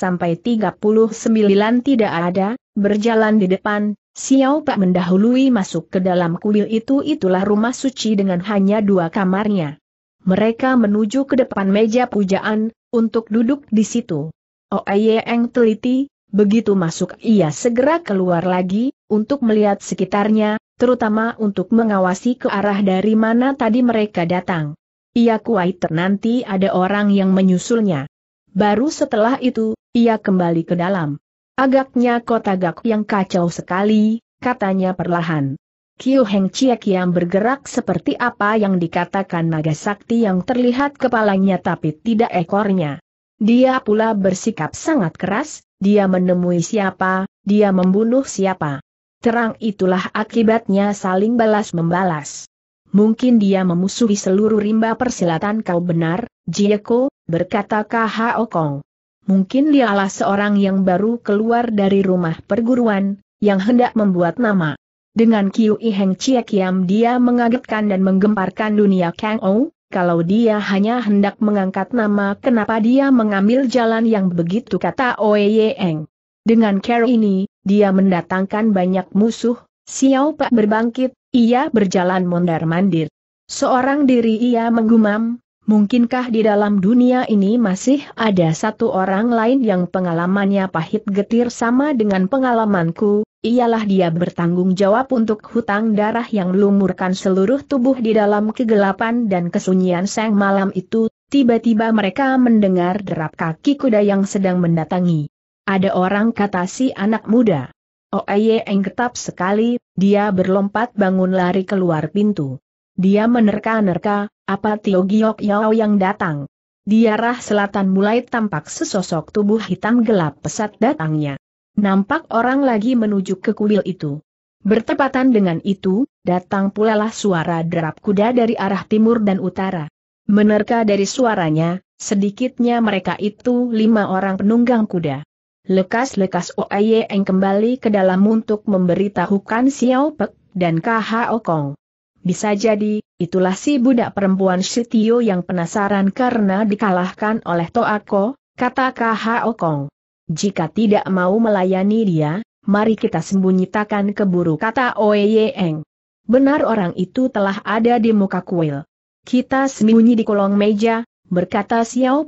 Speaker 1: tidak ada, berjalan di depan, Xiao Pak mendahului masuk ke dalam kuil itu itulah rumah suci dengan hanya dua kamarnya. Mereka menuju ke depan meja pujaan, untuk duduk di situ. Oeyeng oh, teliti, begitu masuk ia segera keluar lagi, untuk melihat sekitarnya, terutama untuk mengawasi ke arah dari mana tadi mereka datang. Ia kuat ternanti ada orang yang menyusulnya. Baru setelah itu, ia kembali ke dalam. Agaknya kota gak yang kacau sekali, katanya perlahan. Kiu Heng Chiek yang bergerak seperti apa yang dikatakan naga sakti yang terlihat kepalanya tapi tidak ekornya. Dia pula bersikap sangat keras, dia menemui siapa, dia membunuh siapa. Terang itulah akibatnya saling balas membalas. Mungkin dia memusuhi seluruh rimba persilatan kau benar, Jieko, berkata K.H. Okong mungkin dialah seorang yang baru keluar dari rumah perguruan, yang hendak membuat nama. Dengan Kiu I Heng Chie dia mengagetkan dan menggemparkan dunia Kang Ou, kalau dia hanya hendak mengangkat nama kenapa dia mengambil jalan yang begitu kata Oe Eng. Dengan care ini, dia mendatangkan banyak musuh, Xiao Pak berbangkit, ia berjalan mondar-mandir. Seorang diri ia menggumam, Mungkinkah di dalam dunia ini masih ada satu orang lain yang pengalamannya pahit getir sama dengan pengalamanku, ialah dia bertanggung jawab untuk hutang darah yang lumurkan seluruh tubuh di dalam kegelapan dan kesunyian sang malam itu, tiba-tiba mereka mendengar derap kaki kuda yang sedang mendatangi. Ada orang kata si anak muda. Oh Oeye ketap sekali, dia berlompat bangun lari keluar pintu. Dia menerka-nerka, apa Tio Giok Yao yang datang. Di arah selatan mulai tampak sesosok tubuh hitam gelap pesat datangnya. Nampak orang lagi menuju ke kuil itu. Bertepatan dengan itu, datang pula lah suara derap kuda dari arah timur dan utara. Menerka dari suaranya, sedikitnya mereka itu lima orang penunggang kuda. Lekas-lekas Oye Eng kembali ke dalam untuk memberitahukan Xiao Pek dan Kha Okong. Bisa jadi, itulah si budak perempuan Sitio yang penasaran karena dikalahkan oleh Toako, kata Khao Kong. Jika tidak mau melayani dia, mari kita sembunyikan keburu kata Oeyeng. Benar orang itu telah ada di muka kuil. Kita sembunyi di kolong meja, berkata Xiao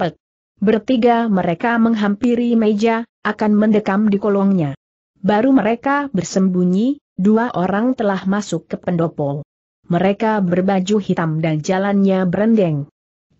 Speaker 1: Bertiga mereka menghampiri meja, akan mendekam di kolongnya. Baru mereka bersembunyi, dua orang telah masuk ke pendopo. Mereka berbaju hitam dan jalannya berendeng.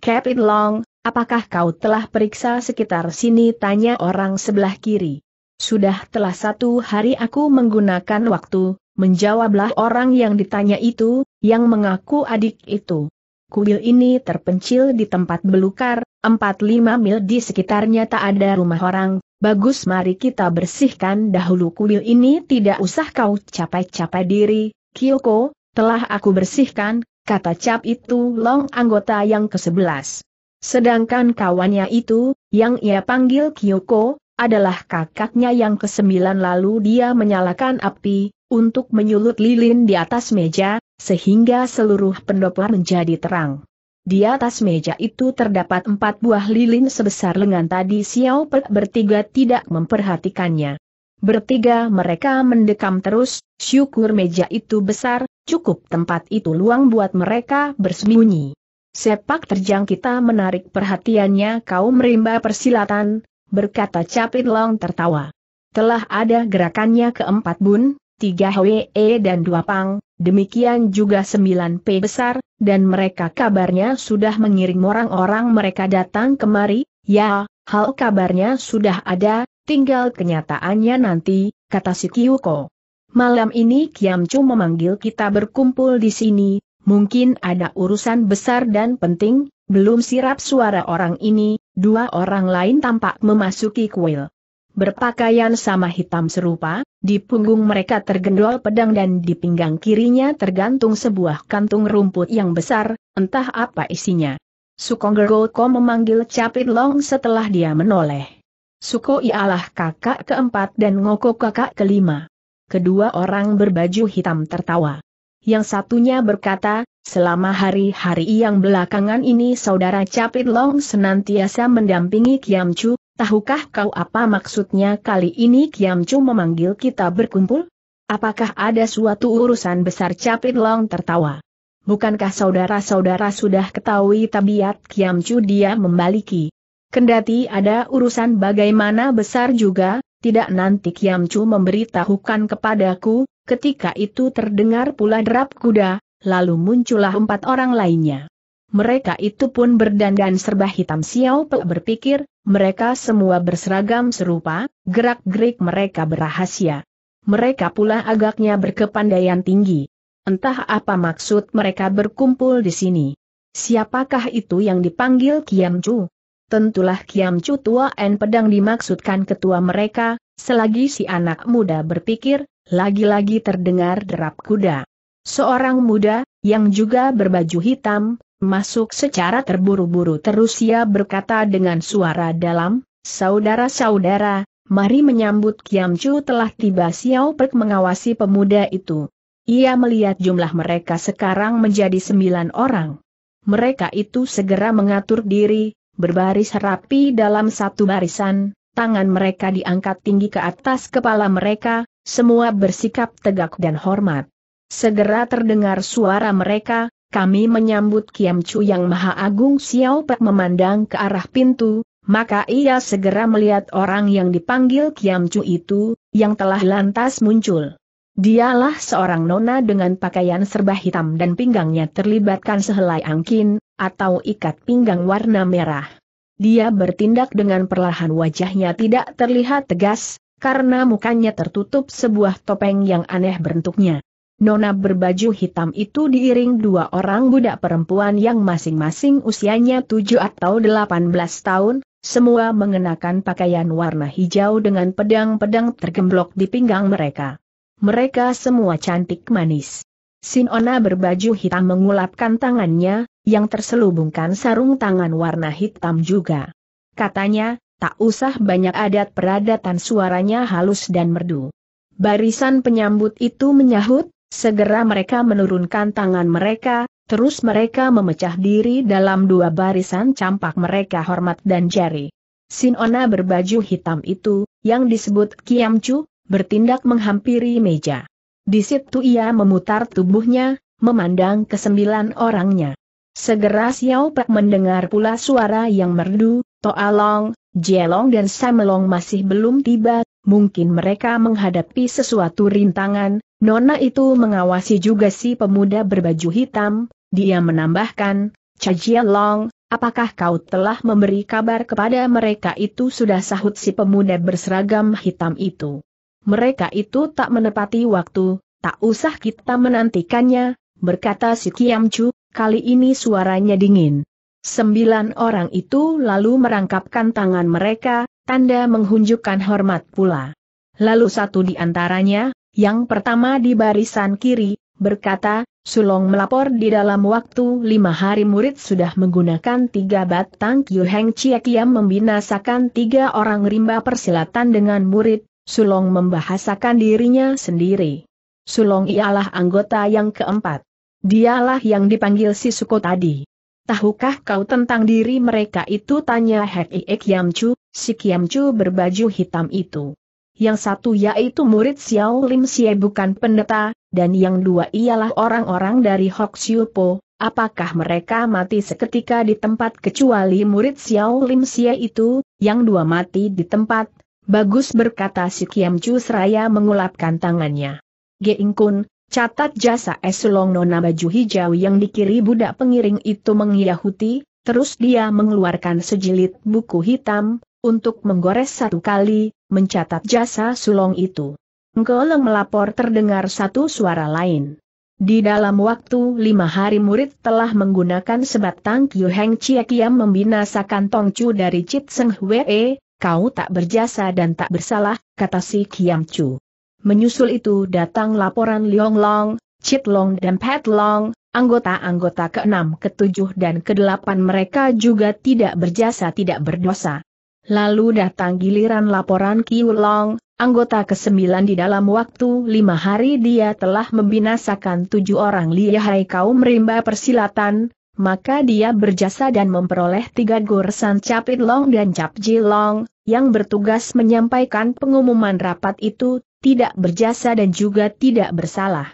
Speaker 1: Captain Long, apakah kau telah periksa sekitar sini? Tanya orang sebelah kiri. Sudah telah satu hari aku menggunakan waktu, menjawablah orang yang ditanya itu, yang mengaku adik itu. Kuil ini terpencil di tempat belukar, 4-5 mil di sekitarnya tak ada rumah orang, Bagus mari kita bersihkan dahulu kuil ini tidak usah kau capai-capai diri, Kyoko, telah aku bersihkan, kata cap itu long anggota yang ke-11. Sedangkan kawannya itu, yang ia panggil Kyoko, adalah kakaknya yang ke-9 lalu dia menyalakan api, untuk menyulut lilin di atas meja, sehingga seluruh pendopo menjadi terang. Di atas meja itu terdapat empat buah lilin sebesar lengan tadi Xiao Pe bertiga tidak memperhatikannya. Bertiga mereka mendekam terus, syukur meja itu besar, cukup tempat itu luang buat mereka bersembunyi. Sepak terjang kita menarik perhatiannya kaum rimba persilatan, berkata Capit Long tertawa. Telah ada gerakannya keempat bun, tiga HWE e dan dua pang, demikian juga sembilan P besar, dan mereka kabarnya sudah mengirim orang-orang mereka datang kemari, ya, hal kabarnya sudah ada, Tinggal kenyataannya nanti, kata si Kiyuko. Malam ini Kiam cuma memanggil kita berkumpul di sini, mungkin ada urusan besar dan penting, belum sirap suara orang ini, dua orang lain tampak memasuki kuil. Berpakaian sama hitam serupa, di punggung mereka tergendol pedang dan di pinggang kirinya tergantung sebuah kantung rumput yang besar, entah apa isinya. Sukong memanggil Capit Long setelah dia menoleh. Suko ialah kakak keempat dan Ngoko kakak kelima. Kedua orang berbaju hitam tertawa. Yang satunya berkata, selama hari-hari yang belakangan ini saudara Capit Long senantiasa mendampingi Kiam Chu. tahukah kau apa maksudnya kali ini Kiam Chu memanggil kita berkumpul? Apakah ada suatu urusan besar Capit Long tertawa? Bukankah saudara-saudara sudah ketahui tabiat Kiam Chu? dia membaliki? Kendati ada urusan bagaimana besar juga, tidak nanti Kiamcu memberitahukan kepadaku, ketika itu terdengar pula derap kuda, lalu muncullah empat orang lainnya. Mereka itu pun berdandan serba hitam Xiao Pe berpikir, mereka semua berseragam serupa, gerak-gerik mereka berahasia. Mereka pula agaknya berkepandaian tinggi. Entah apa maksud mereka berkumpul di sini. Siapakah itu yang dipanggil Chu? tentulah Kiam Chu Tua En Pedang dimaksudkan ketua mereka, selagi si anak muda berpikir, lagi-lagi terdengar derap kuda. Seorang muda, yang juga berbaju hitam, masuk secara terburu-buru terus ia berkata dengan suara dalam, Saudara-saudara, mari menyambut Kiam Chu telah tiba Xiao Pek mengawasi pemuda itu. Ia melihat jumlah mereka sekarang menjadi sembilan orang. Mereka itu segera mengatur diri, berbaris rapi dalam satu barisan, tangan mereka diangkat tinggi ke atas kepala mereka, semua bersikap tegak dan hormat. Segera terdengar suara mereka, kami menyambut Kiam Chu yang Maha Agung Xiao Pek memandang ke arah pintu, maka ia segera melihat orang yang dipanggil Kiam Chu itu, yang telah lantas muncul. Dialah seorang nona dengan pakaian serba hitam dan pinggangnya terlibatkan sehelai angkin, atau ikat pinggang warna merah. Dia bertindak dengan perlahan wajahnya tidak terlihat tegas, karena mukanya tertutup sebuah topeng yang aneh bentuknya. Nona berbaju hitam itu diiring dua orang budak perempuan yang masing-masing usianya 7 atau 18 tahun, semua mengenakan pakaian warna hijau dengan pedang-pedang tergemblok di pinggang mereka. Mereka semua cantik manis. Sinona berbaju hitam mengulapkan tangannya, yang terselubungkan sarung tangan warna hitam juga. Katanya, tak usah banyak adat peradatan suaranya halus dan merdu. Barisan penyambut itu menyahut, segera mereka menurunkan tangan mereka, terus mereka memecah diri dalam dua barisan campak mereka hormat dan jari. Sinona berbaju hitam itu, yang disebut Kiamcu, bertindak menghampiri meja. Di situ ia memutar tubuhnya, memandang ke sembilan orangnya. Segera Xiao Pak mendengar pula suara yang merdu, Toa Toalong, Jelong dan Samelong masih belum tiba, mungkin mereka menghadapi sesuatu rintangan, Nona itu mengawasi juga si pemuda berbaju hitam, dia menambahkan, Cha Jelong, apakah kau telah memberi kabar kepada mereka itu sudah sahut si pemuda berseragam hitam itu mereka itu tak menepati waktu, tak usah kita menantikannya, berkata si Kiam Chu, kali ini suaranya dingin. Sembilan orang itu lalu merangkapkan tangan mereka, tanda menghunjukkan hormat pula. Lalu satu di antaranya, yang pertama di barisan kiri, berkata, Sulong melapor di dalam waktu lima hari murid sudah menggunakan tiga batang Kiu Heng Cie Kiam membinasakan tiga orang rimba persilatan dengan murid, Sulong membahasakan dirinya sendiri. Sulong ialah anggota yang keempat. Dialah yang dipanggil si Suko tadi. Tahukah kau tentang diri mereka itu tanya Hek Iek Yamcu, si Kiamcu berbaju hitam itu. Yang satu yaitu murid Xiao Lim Xie bukan pendeta, dan yang dua ialah orang-orang dari Hok Siu Po, apakah mereka mati seketika di tempat kecuali murid Xiao Lim Xie itu, yang dua mati di tempat, Bagus berkata si Kiam Chu seraya mengulapkan tangannya. Geing Kun, catat jasa Esulong Nona baju hijau yang dikiri budak pengiring itu mengiyahuti, terus dia mengeluarkan sejilid buku hitam, untuk menggores satu kali, mencatat jasa Sulong itu. Ngoleng melapor terdengar satu suara lain. Di dalam waktu lima hari murid telah menggunakan sebatang Kyu Heng Chia Kiam membinasakan Chu dari Chit Seng Hwe, e, kau tak berjasa dan tak bersalah, kata si Kiam Chu. Menyusul itu datang laporan Liong Long, Chit Long dan Pat Long, anggota-anggota ke-6, ke-7 dan ke-8 mereka juga tidak berjasa tidak berdosa. Lalu datang giliran laporan Kiu Long, anggota ke-9 di dalam waktu lima hari dia telah membinasakan tujuh orang lihai kaum rimba persilatan, maka dia berjasa dan memperoleh tiga goresan Capit Long dan Cap Long, yang bertugas menyampaikan pengumuman rapat itu, tidak berjasa dan juga tidak bersalah.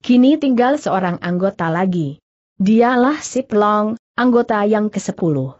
Speaker 1: Kini tinggal seorang anggota lagi. Dialah Sip Long, anggota yang ke-10.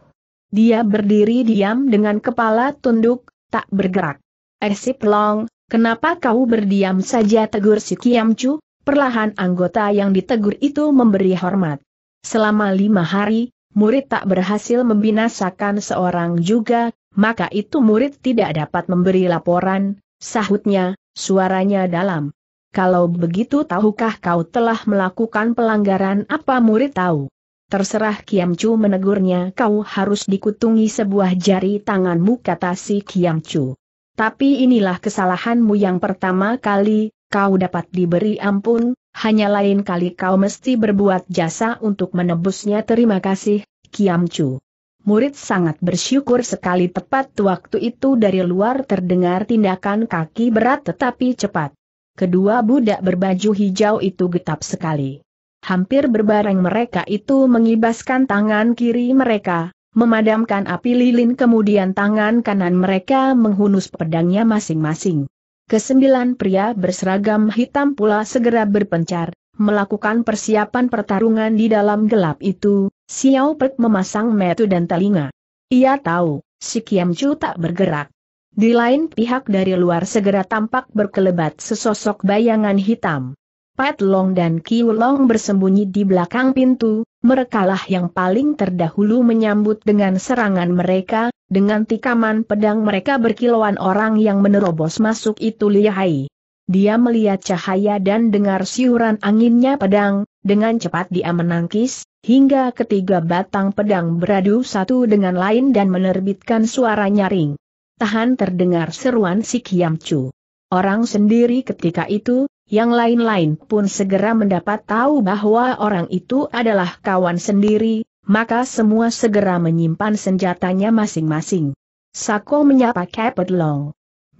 Speaker 1: Dia berdiri diam dengan kepala tunduk, tak bergerak. Eh Sip Long, kenapa kau berdiam saja tegur si Kiam Chu? Perlahan anggota yang ditegur itu memberi hormat. Selama lima hari, murid tak berhasil membinasakan seorang juga, maka itu murid tidak dapat memberi laporan, sahutnya, suaranya dalam. Kalau begitu tahukah kau telah melakukan pelanggaran apa murid tahu? Terserah Chu menegurnya kau harus dikutungi sebuah jari tanganmu kata si Chu. Tapi inilah kesalahanmu yang pertama kali, kau dapat diberi ampun, hanya lain kali kau mesti berbuat jasa untuk menebusnya terima kasih, Chu murid sangat bersyukur sekali tepat waktu itu dari luar terdengar tindakan kaki berat tetapi cepat. Kedua budak berbaju hijau itu getap sekali. Hampir berbareng mereka itu mengibaskan tangan kiri mereka, memadamkan api lilin kemudian tangan kanan mereka menghunus pedangnya masing-masing. Kesembilan pria berseragam hitam pula segera berpencar, melakukan persiapan pertarungan di dalam gelap itu, Xiao Pek memasang metu dan telinga. Ia tahu, si Kiam Chu tak bergerak. Di lain pihak dari luar segera tampak berkelebat sesosok bayangan hitam. Pat Long dan Kiu Long bersembunyi di belakang pintu, merekalah yang paling terdahulu menyambut dengan serangan mereka, dengan tikaman pedang mereka berkilauan orang yang menerobos masuk itu lihai. Dia melihat cahaya dan dengar siuran anginnya pedang, dengan cepat dia menangkis, hingga ketiga batang pedang beradu satu dengan lain dan menerbitkan suara nyaring. Tahan terdengar seruan si Kiam Chu. Orang sendiri ketika itu, yang lain-lain pun segera mendapat tahu bahwa orang itu adalah kawan sendiri, maka semua segera menyimpan senjatanya masing-masing. Sako menyapa Capet Long.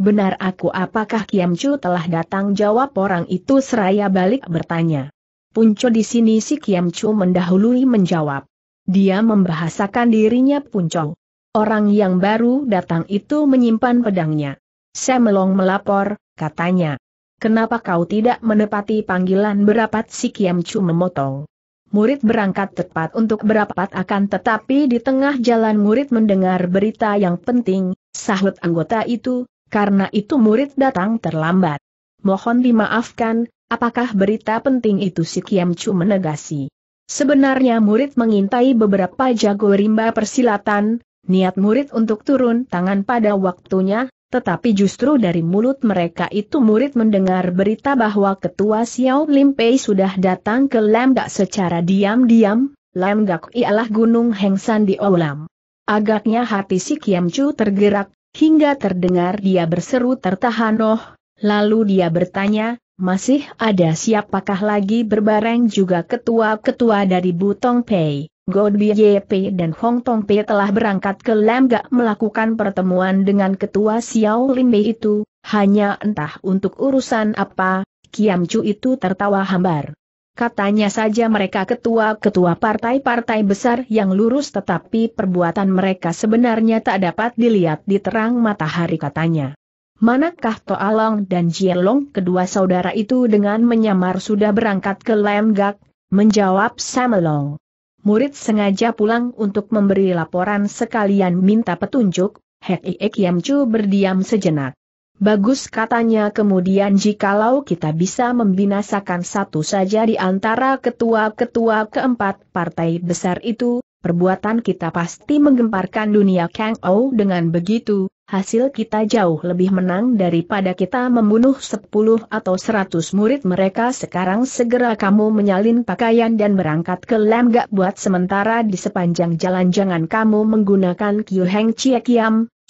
Speaker 1: Benar aku apakah Chu telah datang jawab orang itu seraya balik bertanya. Punco di sini si Chu mendahului menjawab. Dia membahasakan dirinya Punco. Orang yang baru datang itu menyimpan pedangnya. Semelong melapor, katanya. Kenapa kau tidak menepati panggilan berapat si Chu memotong? Murid berangkat tepat untuk berapat akan tetapi di tengah jalan murid mendengar berita yang penting, sahut anggota itu, karena itu murid datang terlambat. Mohon dimaafkan, apakah berita penting itu si Kiam Chu menegasi. Sebenarnya murid mengintai beberapa jago rimba persilatan, niat murid untuk turun tangan pada waktunya, tetapi justru dari mulut mereka itu murid mendengar berita bahwa ketua Xiao Lim Pei sudah datang ke Lemgak secara diam-diam, Lemgak ialah gunung hengsan di Olam. Agaknya hati si Kiam Chu tergerak, hingga terdengar dia berseru tertahan oh, lalu dia bertanya, masih ada siapakah lagi berbareng juga ketua-ketua dari Butong Pei, Godby YP dan Hong Tong Pei telah berangkat ke Lemga melakukan pertemuan dengan ketua Xiao Lim Bei itu, hanya entah untuk urusan apa, Kiam Chu itu tertawa hambar katanya saja mereka ketua-ketua partai-partai besar yang lurus tetapi perbuatan mereka sebenarnya tak dapat dilihat di terang matahari katanya. Manakah Toalong dan Jielong kedua saudara itu dengan menyamar sudah berangkat ke Lemgak? Menjawab Samelong. Murid sengaja pulang untuk memberi laporan sekalian minta petunjuk, Hek Iek Yamcu berdiam sejenak. Bagus katanya kemudian jikalau kita bisa membinasakan satu saja di antara ketua-ketua keempat partai besar itu, perbuatan kita pasti menggemparkan dunia Kang Ou dengan begitu, hasil kita jauh lebih menang daripada kita membunuh 10 atau 100 murid mereka sekarang segera kamu menyalin pakaian dan berangkat ke Lamgak buat sementara di sepanjang jalan jangan kamu menggunakan kyu Heng Chie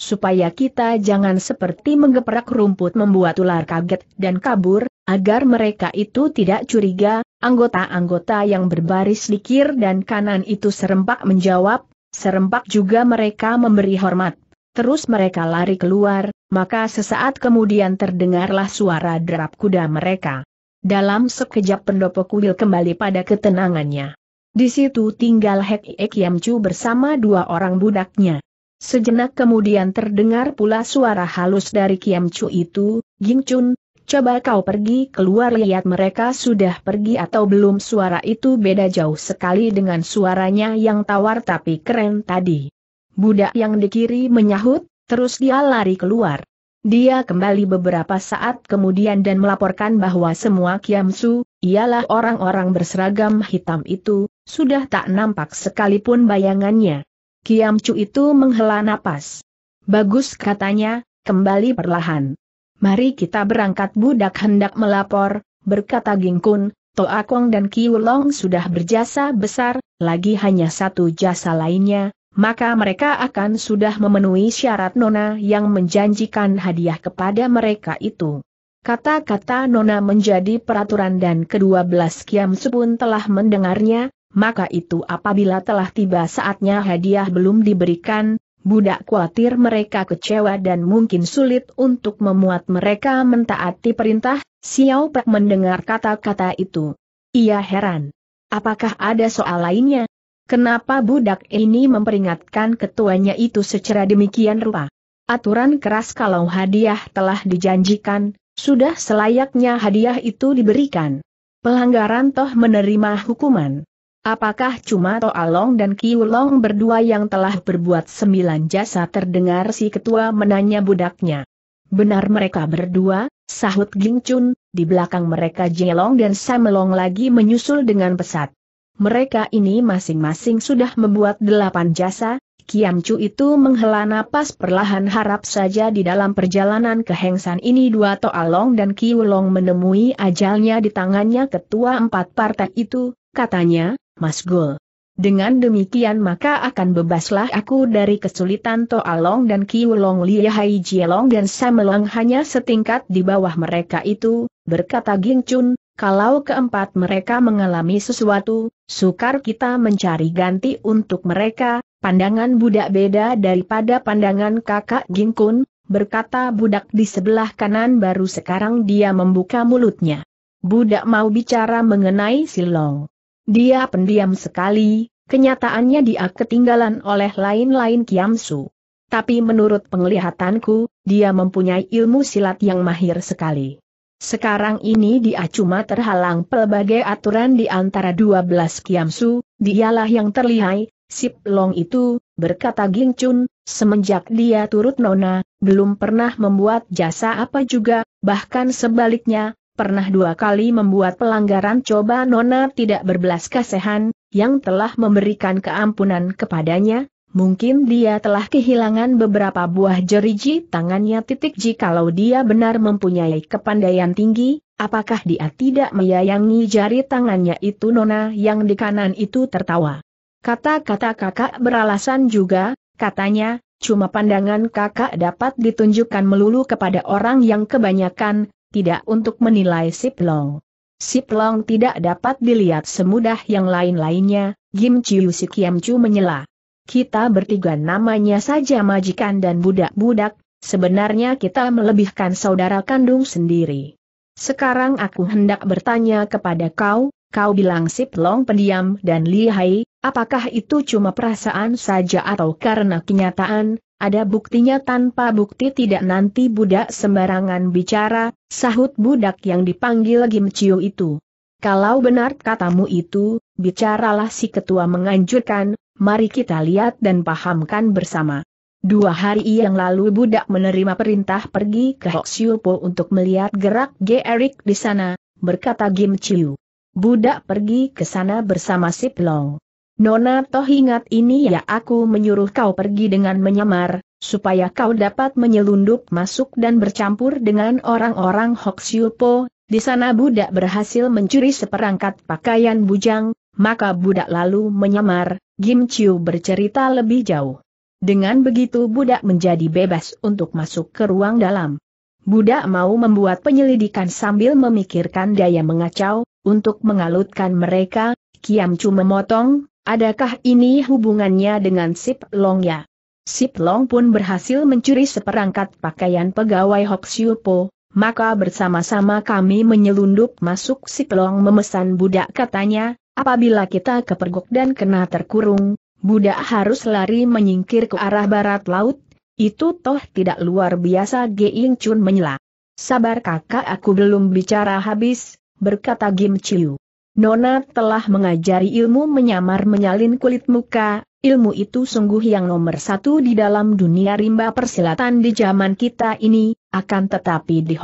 Speaker 1: supaya kita jangan seperti menggeprak rumput membuat ular kaget dan kabur, agar mereka itu tidak curiga, anggota-anggota yang berbaris di kiri dan kanan itu serempak menjawab, serempak juga mereka memberi hormat. Terus mereka lari keluar, maka sesaat kemudian terdengarlah suara derap kuda mereka. Dalam sekejap pendopo kuil kembali pada ketenangannya. Di situ tinggal Hek Iek Yamcu bersama dua orang budaknya. Sejenak kemudian terdengar pula suara halus dari Kiamcu itu, Chun, coba kau pergi keluar lihat mereka sudah pergi atau belum suara itu beda jauh sekali dengan suaranya yang tawar tapi keren tadi. Budak yang di kiri menyahut, terus dia lari keluar. Dia kembali beberapa saat kemudian dan melaporkan bahwa semua Kiamsu, ialah orang-orang berseragam hitam itu, sudah tak nampak sekalipun bayangannya. Kiamcu itu menghela napas. Bagus katanya, kembali perlahan. Mari kita berangkat budak hendak melapor, berkata Gingkun, Toakong dan Kiulong sudah berjasa besar, lagi hanya satu jasa lainnya, maka mereka akan sudah memenuhi syarat Nona yang menjanjikan hadiah kepada mereka itu. Kata-kata Nona menjadi peraturan dan kedua belas kiam sepun telah mendengarnya, maka itu apabila telah tiba saatnya hadiah belum diberikan, budak khawatir mereka kecewa dan mungkin sulit untuk memuat mereka mentaati perintah, Xiao Pek mendengar kata-kata itu. Ia heran. Apakah ada soal lainnya? Kenapa budak ini memperingatkan ketuanya itu secara demikian rupa? Aturan keras kalau hadiah telah dijanjikan, sudah selayaknya hadiah itu diberikan. Pelanggaran toh menerima hukuman. Apakah cuma Toalong dan Kiulong berdua yang telah berbuat sembilan jasa terdengar si ketua menanya budaknya? Benar mereka berdua, sahut Ging Chun, di belakang mereka Jielong dan Samelong lagi menyusul dengan pesat. Mereka ini masing-masing sudah membuat delapan jasa, Kiam Chu itu menghela napas perlahan harap saja di dalam perjalanan ke Hengsan ini dua Toalong dan Kiu Long menemui ajalnya di tangannya ketua empat partai itu, katanya, Mas Gul. Dengan demikian maka akan bebaslah aku dari kesulitan Toalong dan Kiu Long Liahai Jielong dan Samelong hanya setingkat di bawah mereka itu, berkata Ging Chun, kalau keempat mereka mengalami sesuatu, sukar kita mencari ganti untuk mereka, pandangan budak beda daripada pandangan kakak Gingkun, berkata budak di sebelah kanan baru sekarang dia membuka mulutnya. Budak mau bicara mengenai Silong. Dia pendiam sekali, kenyataannya dia ketinggalan oleh lain-lain Kiamsu. Tapi menurut penglihatanku, dia mempunyai ilmu silat yang mahir sekali. Sekarang ini dia cuma terhalang pelbagai aturan di antara 12 kiamsu, dialah yang terlihai, Sip Long itu, berkata Ging Chun, semenjak dia turut nona, belum pernah membuat jasa apa juga, bahkan sebaliknya, pernah dua kali membuat pelanggaran coba nona tidak berbelas kasihan, yang telah memberikan keampunan kepadanya, Mungkin dia telah kehilangan beberapa buah jeriji tangannya titik kalau dia benar mempunyai kepandaian tinggi, apakah dia tidak menyayangi jari tangannya itu Nona yang di kanan itu tertawa. Kata-kata kakak beralasan juga, katanya, cuma pandangan kakak dapat ditunjukkan melulu kepada orang yang kebanyakan, tidak untuk menilai Siplong. Siplong tidak dapat dilihat semudah yang lain-lainnya, Gim Chiu Si Kiam Chu menyela kita bertiga namanya saja majikan dan budak-budak, sebenarnya kita melebihkan saudara kandung sendiri. Sekarang aku hendak bertanya kepada kau, kau bilang Sip Long pendiam dan lihai, apakah itu cuma perasaan saja atau karena kenyataan, ada buktinya tanpa bukti tidak nanti budak sembarangan bicara, sahut budak yang dipanggil Gim Chiu itu. Kalau benar katamu itu, bicaralah si ketua menganjurkan, mari kita lihat dan pahamkan bersama. Dua hari yang lalu budak menerima perintah pergi ke Hoxiupo untuk melihat gerak G. Erik di sana, berkata Gim Chiu. Budak pergi ke sana bersama si Long. Nona toh ingat ini ya aku menyuruh kau pergi dengan menyamar, supaya kau dapat menyelundup masuk dan bercampur dengan orang-orang Hoxiupo. di sana budak berhasil mencuri seperangkat pakaian bujang, maka budak lalu menyamar, Gim Chiu bercerita lebih jauh. Dengan begitu budak menjadi bebas untuk masuk ke ruang dalam. Budak mau membuat penyelidikan sambil memikirkan daya mengacau, untuk mengalutkan mereka, Kiam Chu memotong, adakah ini hubungannya dengan Sip Long ya? Sip Long pun berhasil mencuri seperangkat pakaian pegawai Hok Siu Po, maka bersama-sama kami menyelundup masuk Sip Long memesan budak katanya, Apabila kita kepergok dan kena terkurung, budak harus lari menyingkir ke arah barat laut, itu toh tidak luar biasa Geing Chun menyela. Sabar kakak aku belum bicara habis, berkata Gim Chiu. Nona telah mengajari ilmu menyamar menyalin kulit muka, ilmu itu sungguh yang nomor satu di dalam dunia rimba persilatan di zaman kita ini, akan tetapi di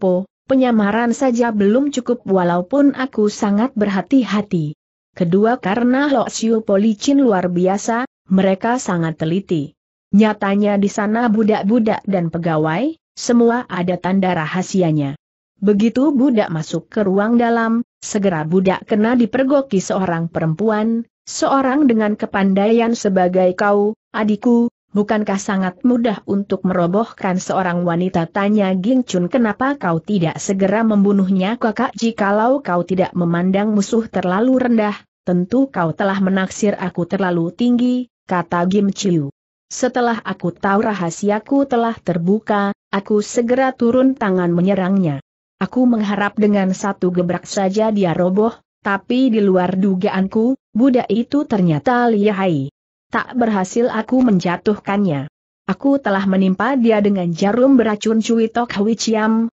Speaker 1: Po. Penyamaran saja belum cukup walaupun aku sangat berhati-hati. Kedua karena Lo Xiu Policin luar biasa, mereka sangat teliti. Nyatanya di sana budak-budak dan pegawai, semua ada tanda rahasianya. Begitu budak masuk ke ruang dalam, segera budak kena dipergoki seorang perempuan, seorang dengan kepandaian sebagai kau, adikku, bukankah sangat mudah untuk merobohkan seorang wanita? Tanya Ging Chun kenapa kau tidak segera membunuhnya kakak jikalau kau tidak memandang musuh terlalu rendah, tentu kau telah menaksir aku terlalu tinggi, kata Gim Chiu. Setelah aku tahu rahasiaku telah terbuka, aku segera turun tangan menyerangnya. Aku mengharap dengan satu gebrak saja dia roboh, tapi di luar dugaanku, budak itu ternyata lihai tak berhasil aku menjatuhkannya. Aku telah menimpa dia dengan jarum beracun Cui Tok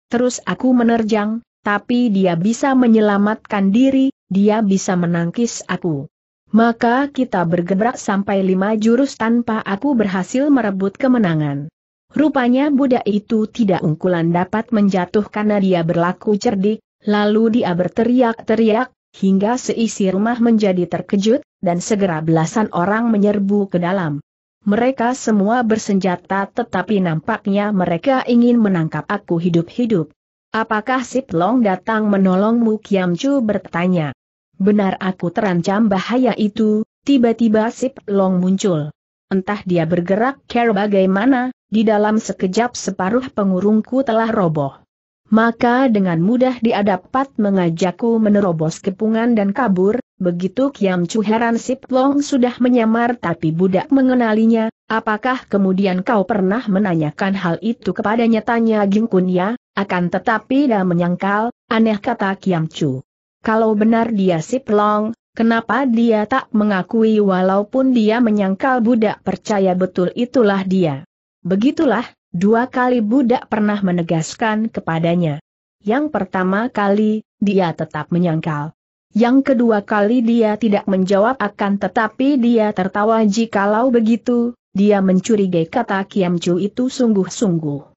Speaker 1: terus aku menerjang, tapi dia bisa menyelamatkan diri, dia bisa menangkis aku. Maka kita bergerak sampai lima jurus tanpa aku berhasil merebut kemenangan. Rupanya budak itu tidak unggulan dapat menjatuhkan dia berlaku cerdik, lalu dia berteriak-teriak, hingga seisi rumah menjadi terkejut, dan segera belasan orang menyerbu ke dalam. Mereka semua bersenjata tetapi nampaknya mereka ingin menangkap aku hidup-hidup. Apakah Sip Long datang menolongmu Kiam Chu bertanya. Benar aku terancam bahaya itu, tiba-tiba Sip Long muncul. Entah dia bergerak care bagaimana, di dalam sekejap separuh pengurungku telah roboh maka dengan mudah dia dapat mengajakku menerobos kepungan dan kabur, begitu Kiam Chu heran Sip Long sudah menyamar tapi budak mengenalinya, apakah kemudian kau pernah menanyakan hal itu kepadanya tanya Ging Kun ya, akan tetapi dia menyangkal, aneh kata Kiam Chu. Kalau benar dia Sip Long, kenapa dia tak mengakui walaupun dia menyangkal budak percaya betul itulah dia. Begitulah, Dua kali budak pernah menegaskan kepadanya. Yang pertama kali, dia tetap menyangkal. Yang kedua kali dia tidak menjawab akan tetapi dia tertawa jikalau begitu, dia mencurigai kata Kiam Chu itu sungguh-sungguh.